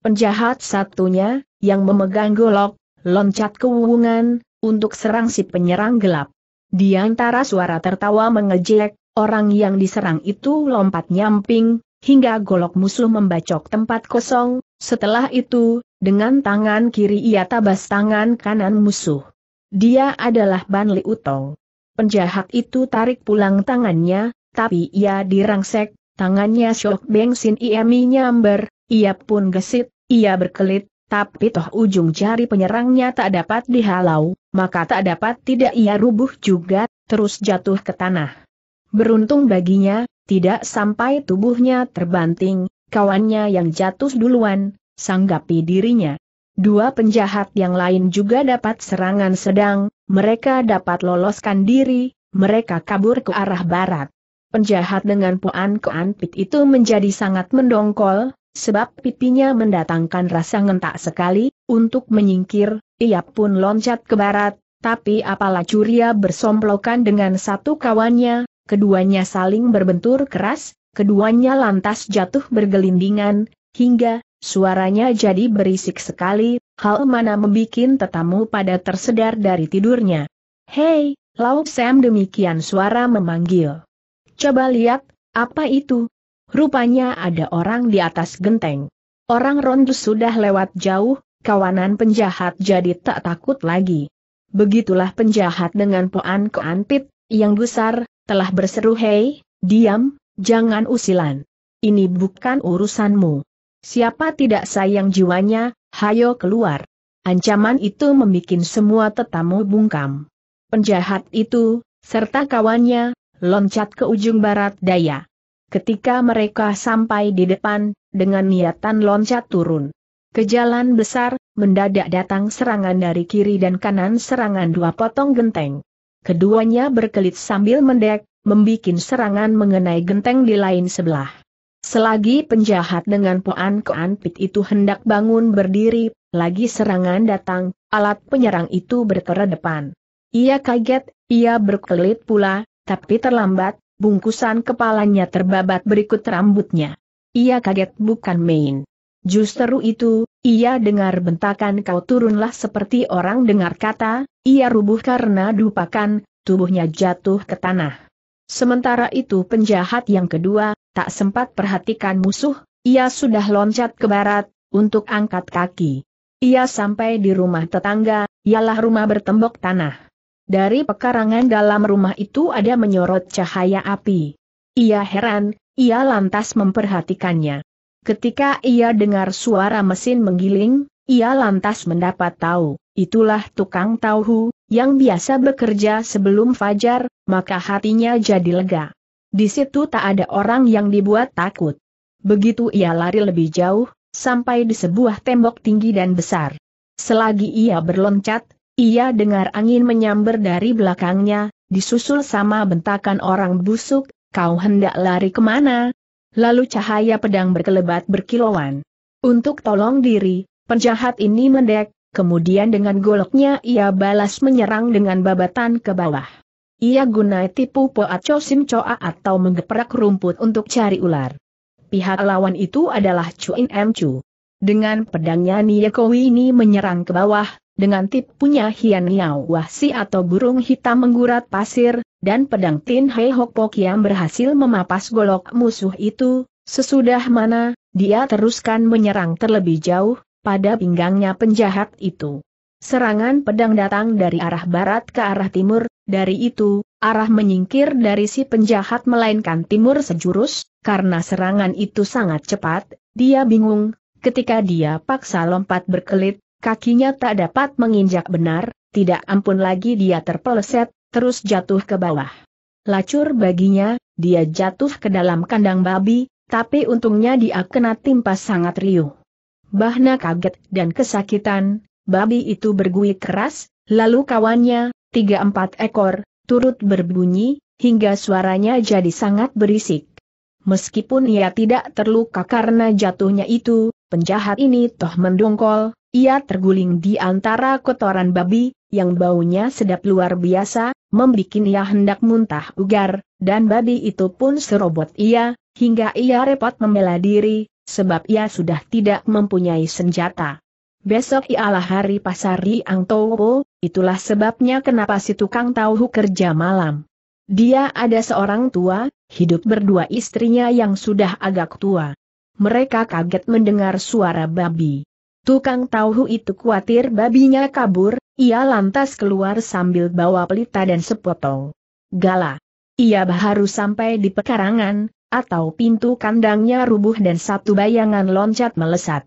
Penjahat satunya, yang memegang golok, loncat ke wungan, untuk serang si penyerang gelap. Di antara suara tertawa mengejek, orang yang diserang itu lompat nyamping, hingga golok musuh membacok tempat kosong, setelah itu, dengan tangan kiri ia tabas tangan kanan musuh. Dia adalah Ban Li Utong. Penjahat itu tarik pulang tangannya, tapi ia dirangsek, tangannya syok bengsin iami nyamber, ia pun gesit, ia berkelit, tapi toh ujung jari penyerangnya tak dapat dihalau, maka tak dapat tidak ia rubuh juga, terus jatuh ke tanah. Beruntung baginya, tidak sampai tubuhnya terbanting, kawannya yang jatuh duluan, sanggapi dirinya. Dua penjahat yang lain juga dapat serangan sedang, mereka dapat loloskan diri, mereka kabur ke arah barat. Penjahat dengan puan kean pit itu menjadi sangat mendongkol, sebab pipinya mendatangkan rasa ngentak sekali, untuk menyingkir, ia pun loncat ke barat, tapi apalah curia bersomplokan dengan satu kawannya, keduanya saling berbentur keras, keduanya lantas jatuh bergelindingan, hingga, Suaranya jadi berisik sekali, hal mana membuat tetamu pada tersedar dari tidurnya. Hei, Lau Sam demikian suara memanggil. Coba lihat, apa itu? Rupanya ada orang di atas genteng. Orang rondo sudah lewat jauh, kawanan penjahat jadi tak takut lagi. Begitulah penjahat dengan poan keantit, yang besar, telah berseru hei, diam, jangan usilan. Ini bukan urusanmu. Siapa tidak sayang jiwanya, hayo keluar. Ancaman itu membuat semua tetamu bungkam. Penjahat itu, serta kawannya, loncat ke ujung barat daya. Ketika mereka sampai di depan, dengan niatan loncat turun. Ke jalan besar, mendadak datang serangan dari kiri dan kanan serangan dua potong genteng. Keduanya berkelit sambil mendek, membuat serangan mengenai genteng di lain sebelah. Selagi penjahat dengan Poan Koan Pit itu hendak bangun berdiri, lagi serangan datang, alat penyerang itu bertera depan. Ia kaget, ia berkelit pula, tapi terlambat, bungkusan kepalanya terbabat berikut rambutnya. Ia kaget bukan main. Justru itu, ia dengar bentakan kau turunlah seperti orang dengar kata, ia rubuh karena dupakan, tubuhnya jatuh ke tanah. Sementara itu penjahat yang kedua, tak sempat perhatikan musuh, ia sudah loncat ke barat, untuk angkat kaki. Ia sampai di rumah tetangga, ialah rumah bertembok tanah. Dari pekarangan dalam rumah itu ada menyorot cahaya api. Ia heran, ia lantas memperhatikannya. Ketika ia dengar suara mesin menggiling, ia lantas mendapat tahu, itulah tukang tahu, yang biasa bekerja sebelum fajar, maka hatinya jadi lega. Di situ tak ada orang yang dibuat takut. Begitu ia lari lebih jauh, sampai di sebuah tembok tinggi dan besar. Selagi ia berloncat, ia dengar angin menyambar dari belakangnya, disusul sama bentakan orang busuk, kau hendak lari kemana? Lalu cahaya pedang berkelebat berkilauan. Untuk tolong diri, penjahat ini mendek, Kemudian dengan goloknya ia balas menyerang dengan babatan ke bawah. Ia gunai tipu poat cosim coa atau menggeprak rumput untuk cari ular. Pihak lawan itu adalah Chuin M. Chu. Dengan pedangnya Niyakowi ini menyerang ke bawah, dengan tipunya Hian Niao Wahsi atau burung hitam menggurat pasir, dan pedang Tin Hei Hok Pok yang berhasil memapas golok musuh itu, sesudah mana, dia teruskan menyerang terlebih jauh, pada pinggangnya penjahat itu. Serangan pedang datang dari arah barat ke arah timur, dari itu, arah menyingkir dari si penjahat melainkan timur sejurus, karena serangan itu sangat cepat, dia bingung, ketika dia paksa lompat berkelit, kakinya tak dapat menginjak benar, tidak ampun lagi dia terpeleset, terus jatuh ke bawah. Lacur baginya, dia jatuh ke dalam kandang babi, tapi untungnya dia kena timpa sangat riuh. Bahna kaget dan kesakitan, babi itu berguik keras, lalu kawannya, tiga empat ekor, turut berbunyi, hingga suaranya jadi sangat berisik. Meskipun ia tidak terluka karena jatuhnya itu, penjahat ini toh mendongkol, ia terguling di antara kotoran babi, yang baunya sedap luar biasa, membuat ia hendak muntah ugar, dan babi itu pun serobot ia, hingga ia repot membela diri, sebab ia sudah tidak mempunyai senjata. Besok ialah hari pasar Riang Angtowo. itulah sebabnya kenapa si tukang tahu kerja malam. Dia ada seorang tua, hidup berdua istrinya yang sudah agak tua. Mereka kaget mendengar suara babi. Tukang tahu itu khawatir babinya kabur, ia lantas keluar sambil bawa pelita dan sepotong gala. Ia baru sampai di pekarangan, atau pintu kandangnya rubuh dan satu bayangan loncat melesat.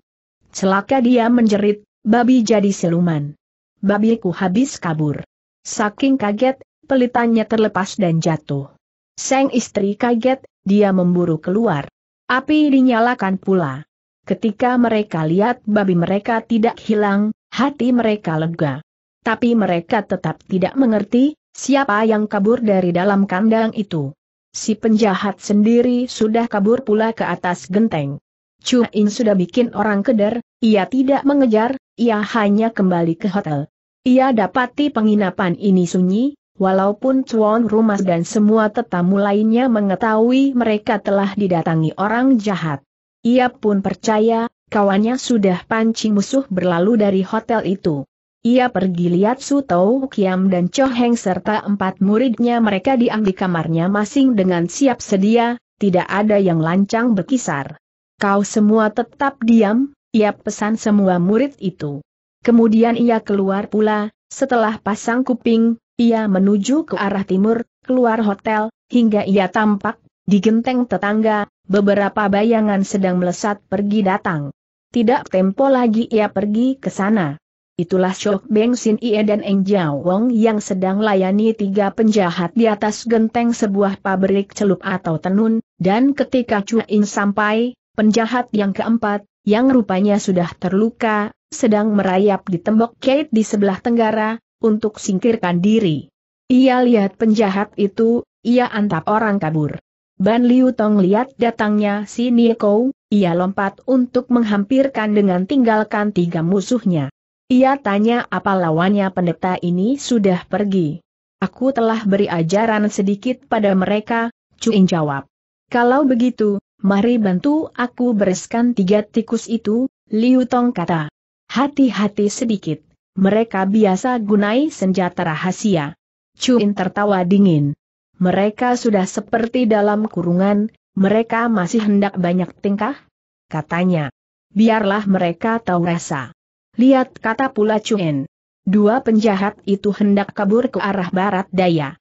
Celaka dia menjerit, babi jadi siluman. Babiku habis kabur. Saking kaget, pelitannya terlepas dan jatuh. Sang istri kaget, dia memburu keluar. Api dinyalakan pula. Ketika mereka lihat babi mereka tidak hilang, hati mereka lega. Tapi mereka tetap tidak mengerti, siapa yang kabur dari dalam kandang itu si penjahat sendiri sudah kabur pula ke atas genteng. Chu In sudah bikin orang keder, ia tidak mengejar, ia hanya kembali ke hotel. Ia dapati penginapan ini sunyi, walaupun Cuan rumah dan semua tetamu lainnya mengetahui mereka telah didatangi orang jahat. Ia pun percaya, kawannya sudah pancing musuh berlalu dari hotel itu. Ia pergi lihat Su Tau Kiam dan Cho Heng serta empat muridnya mereka diam di kamarnya masing dengan siap sedia, tidak ada yang lancang berkisar. Kau semua tetap diam, ia pesan semua murid itu. Kemudian ia keluar pula, setelah pasang kuping, ia menuju ke arah timur, keluar hotel, hingga ia tampak, di genteng tetangga, beberapa bayangan sedang melesat pergi datang. Tidak tempo lagi ia pergi ke sana. Itulah Shok Beng Sin Ie dan Eng Jiao Wong yang sedang layani tiga penjahat di atas genteng sebuah pabrik celup atau tenun, dan ketika Cuin sampai, penjahat yang keempat, yang rupanya sudah terluka, sedang merayap di tembok Kate di sebelah tenggara, untuk singkirkan diri. Ia lihat penjahat itu, ia antap orang kabur. Ban Liu Tong lihat datangnya si Nieko, ia lompat untuk menghampirkan dengan tinggalkan tiga musuhnya. Ia tanya apa lawannya pendeta ini sudah pergi. Aku telah beri ajaran sedikit pada mereka, Cuin jawab. Kalau begitu, mari bantu aku bereskan tiga tikus itu, Liu Tong kata. Hati-hati sedikit, mereka biasa gunai senjata rahasia. Cuin tertawa dingin. Mereka sudah seperti dalam kurungan, mereka masih hendak banyak tingkah? Katanya. Biarlah mereka tahu rasa. Lihat kata pula Chuen. Dua penjahat itu hendak kabur ke arah barat daya.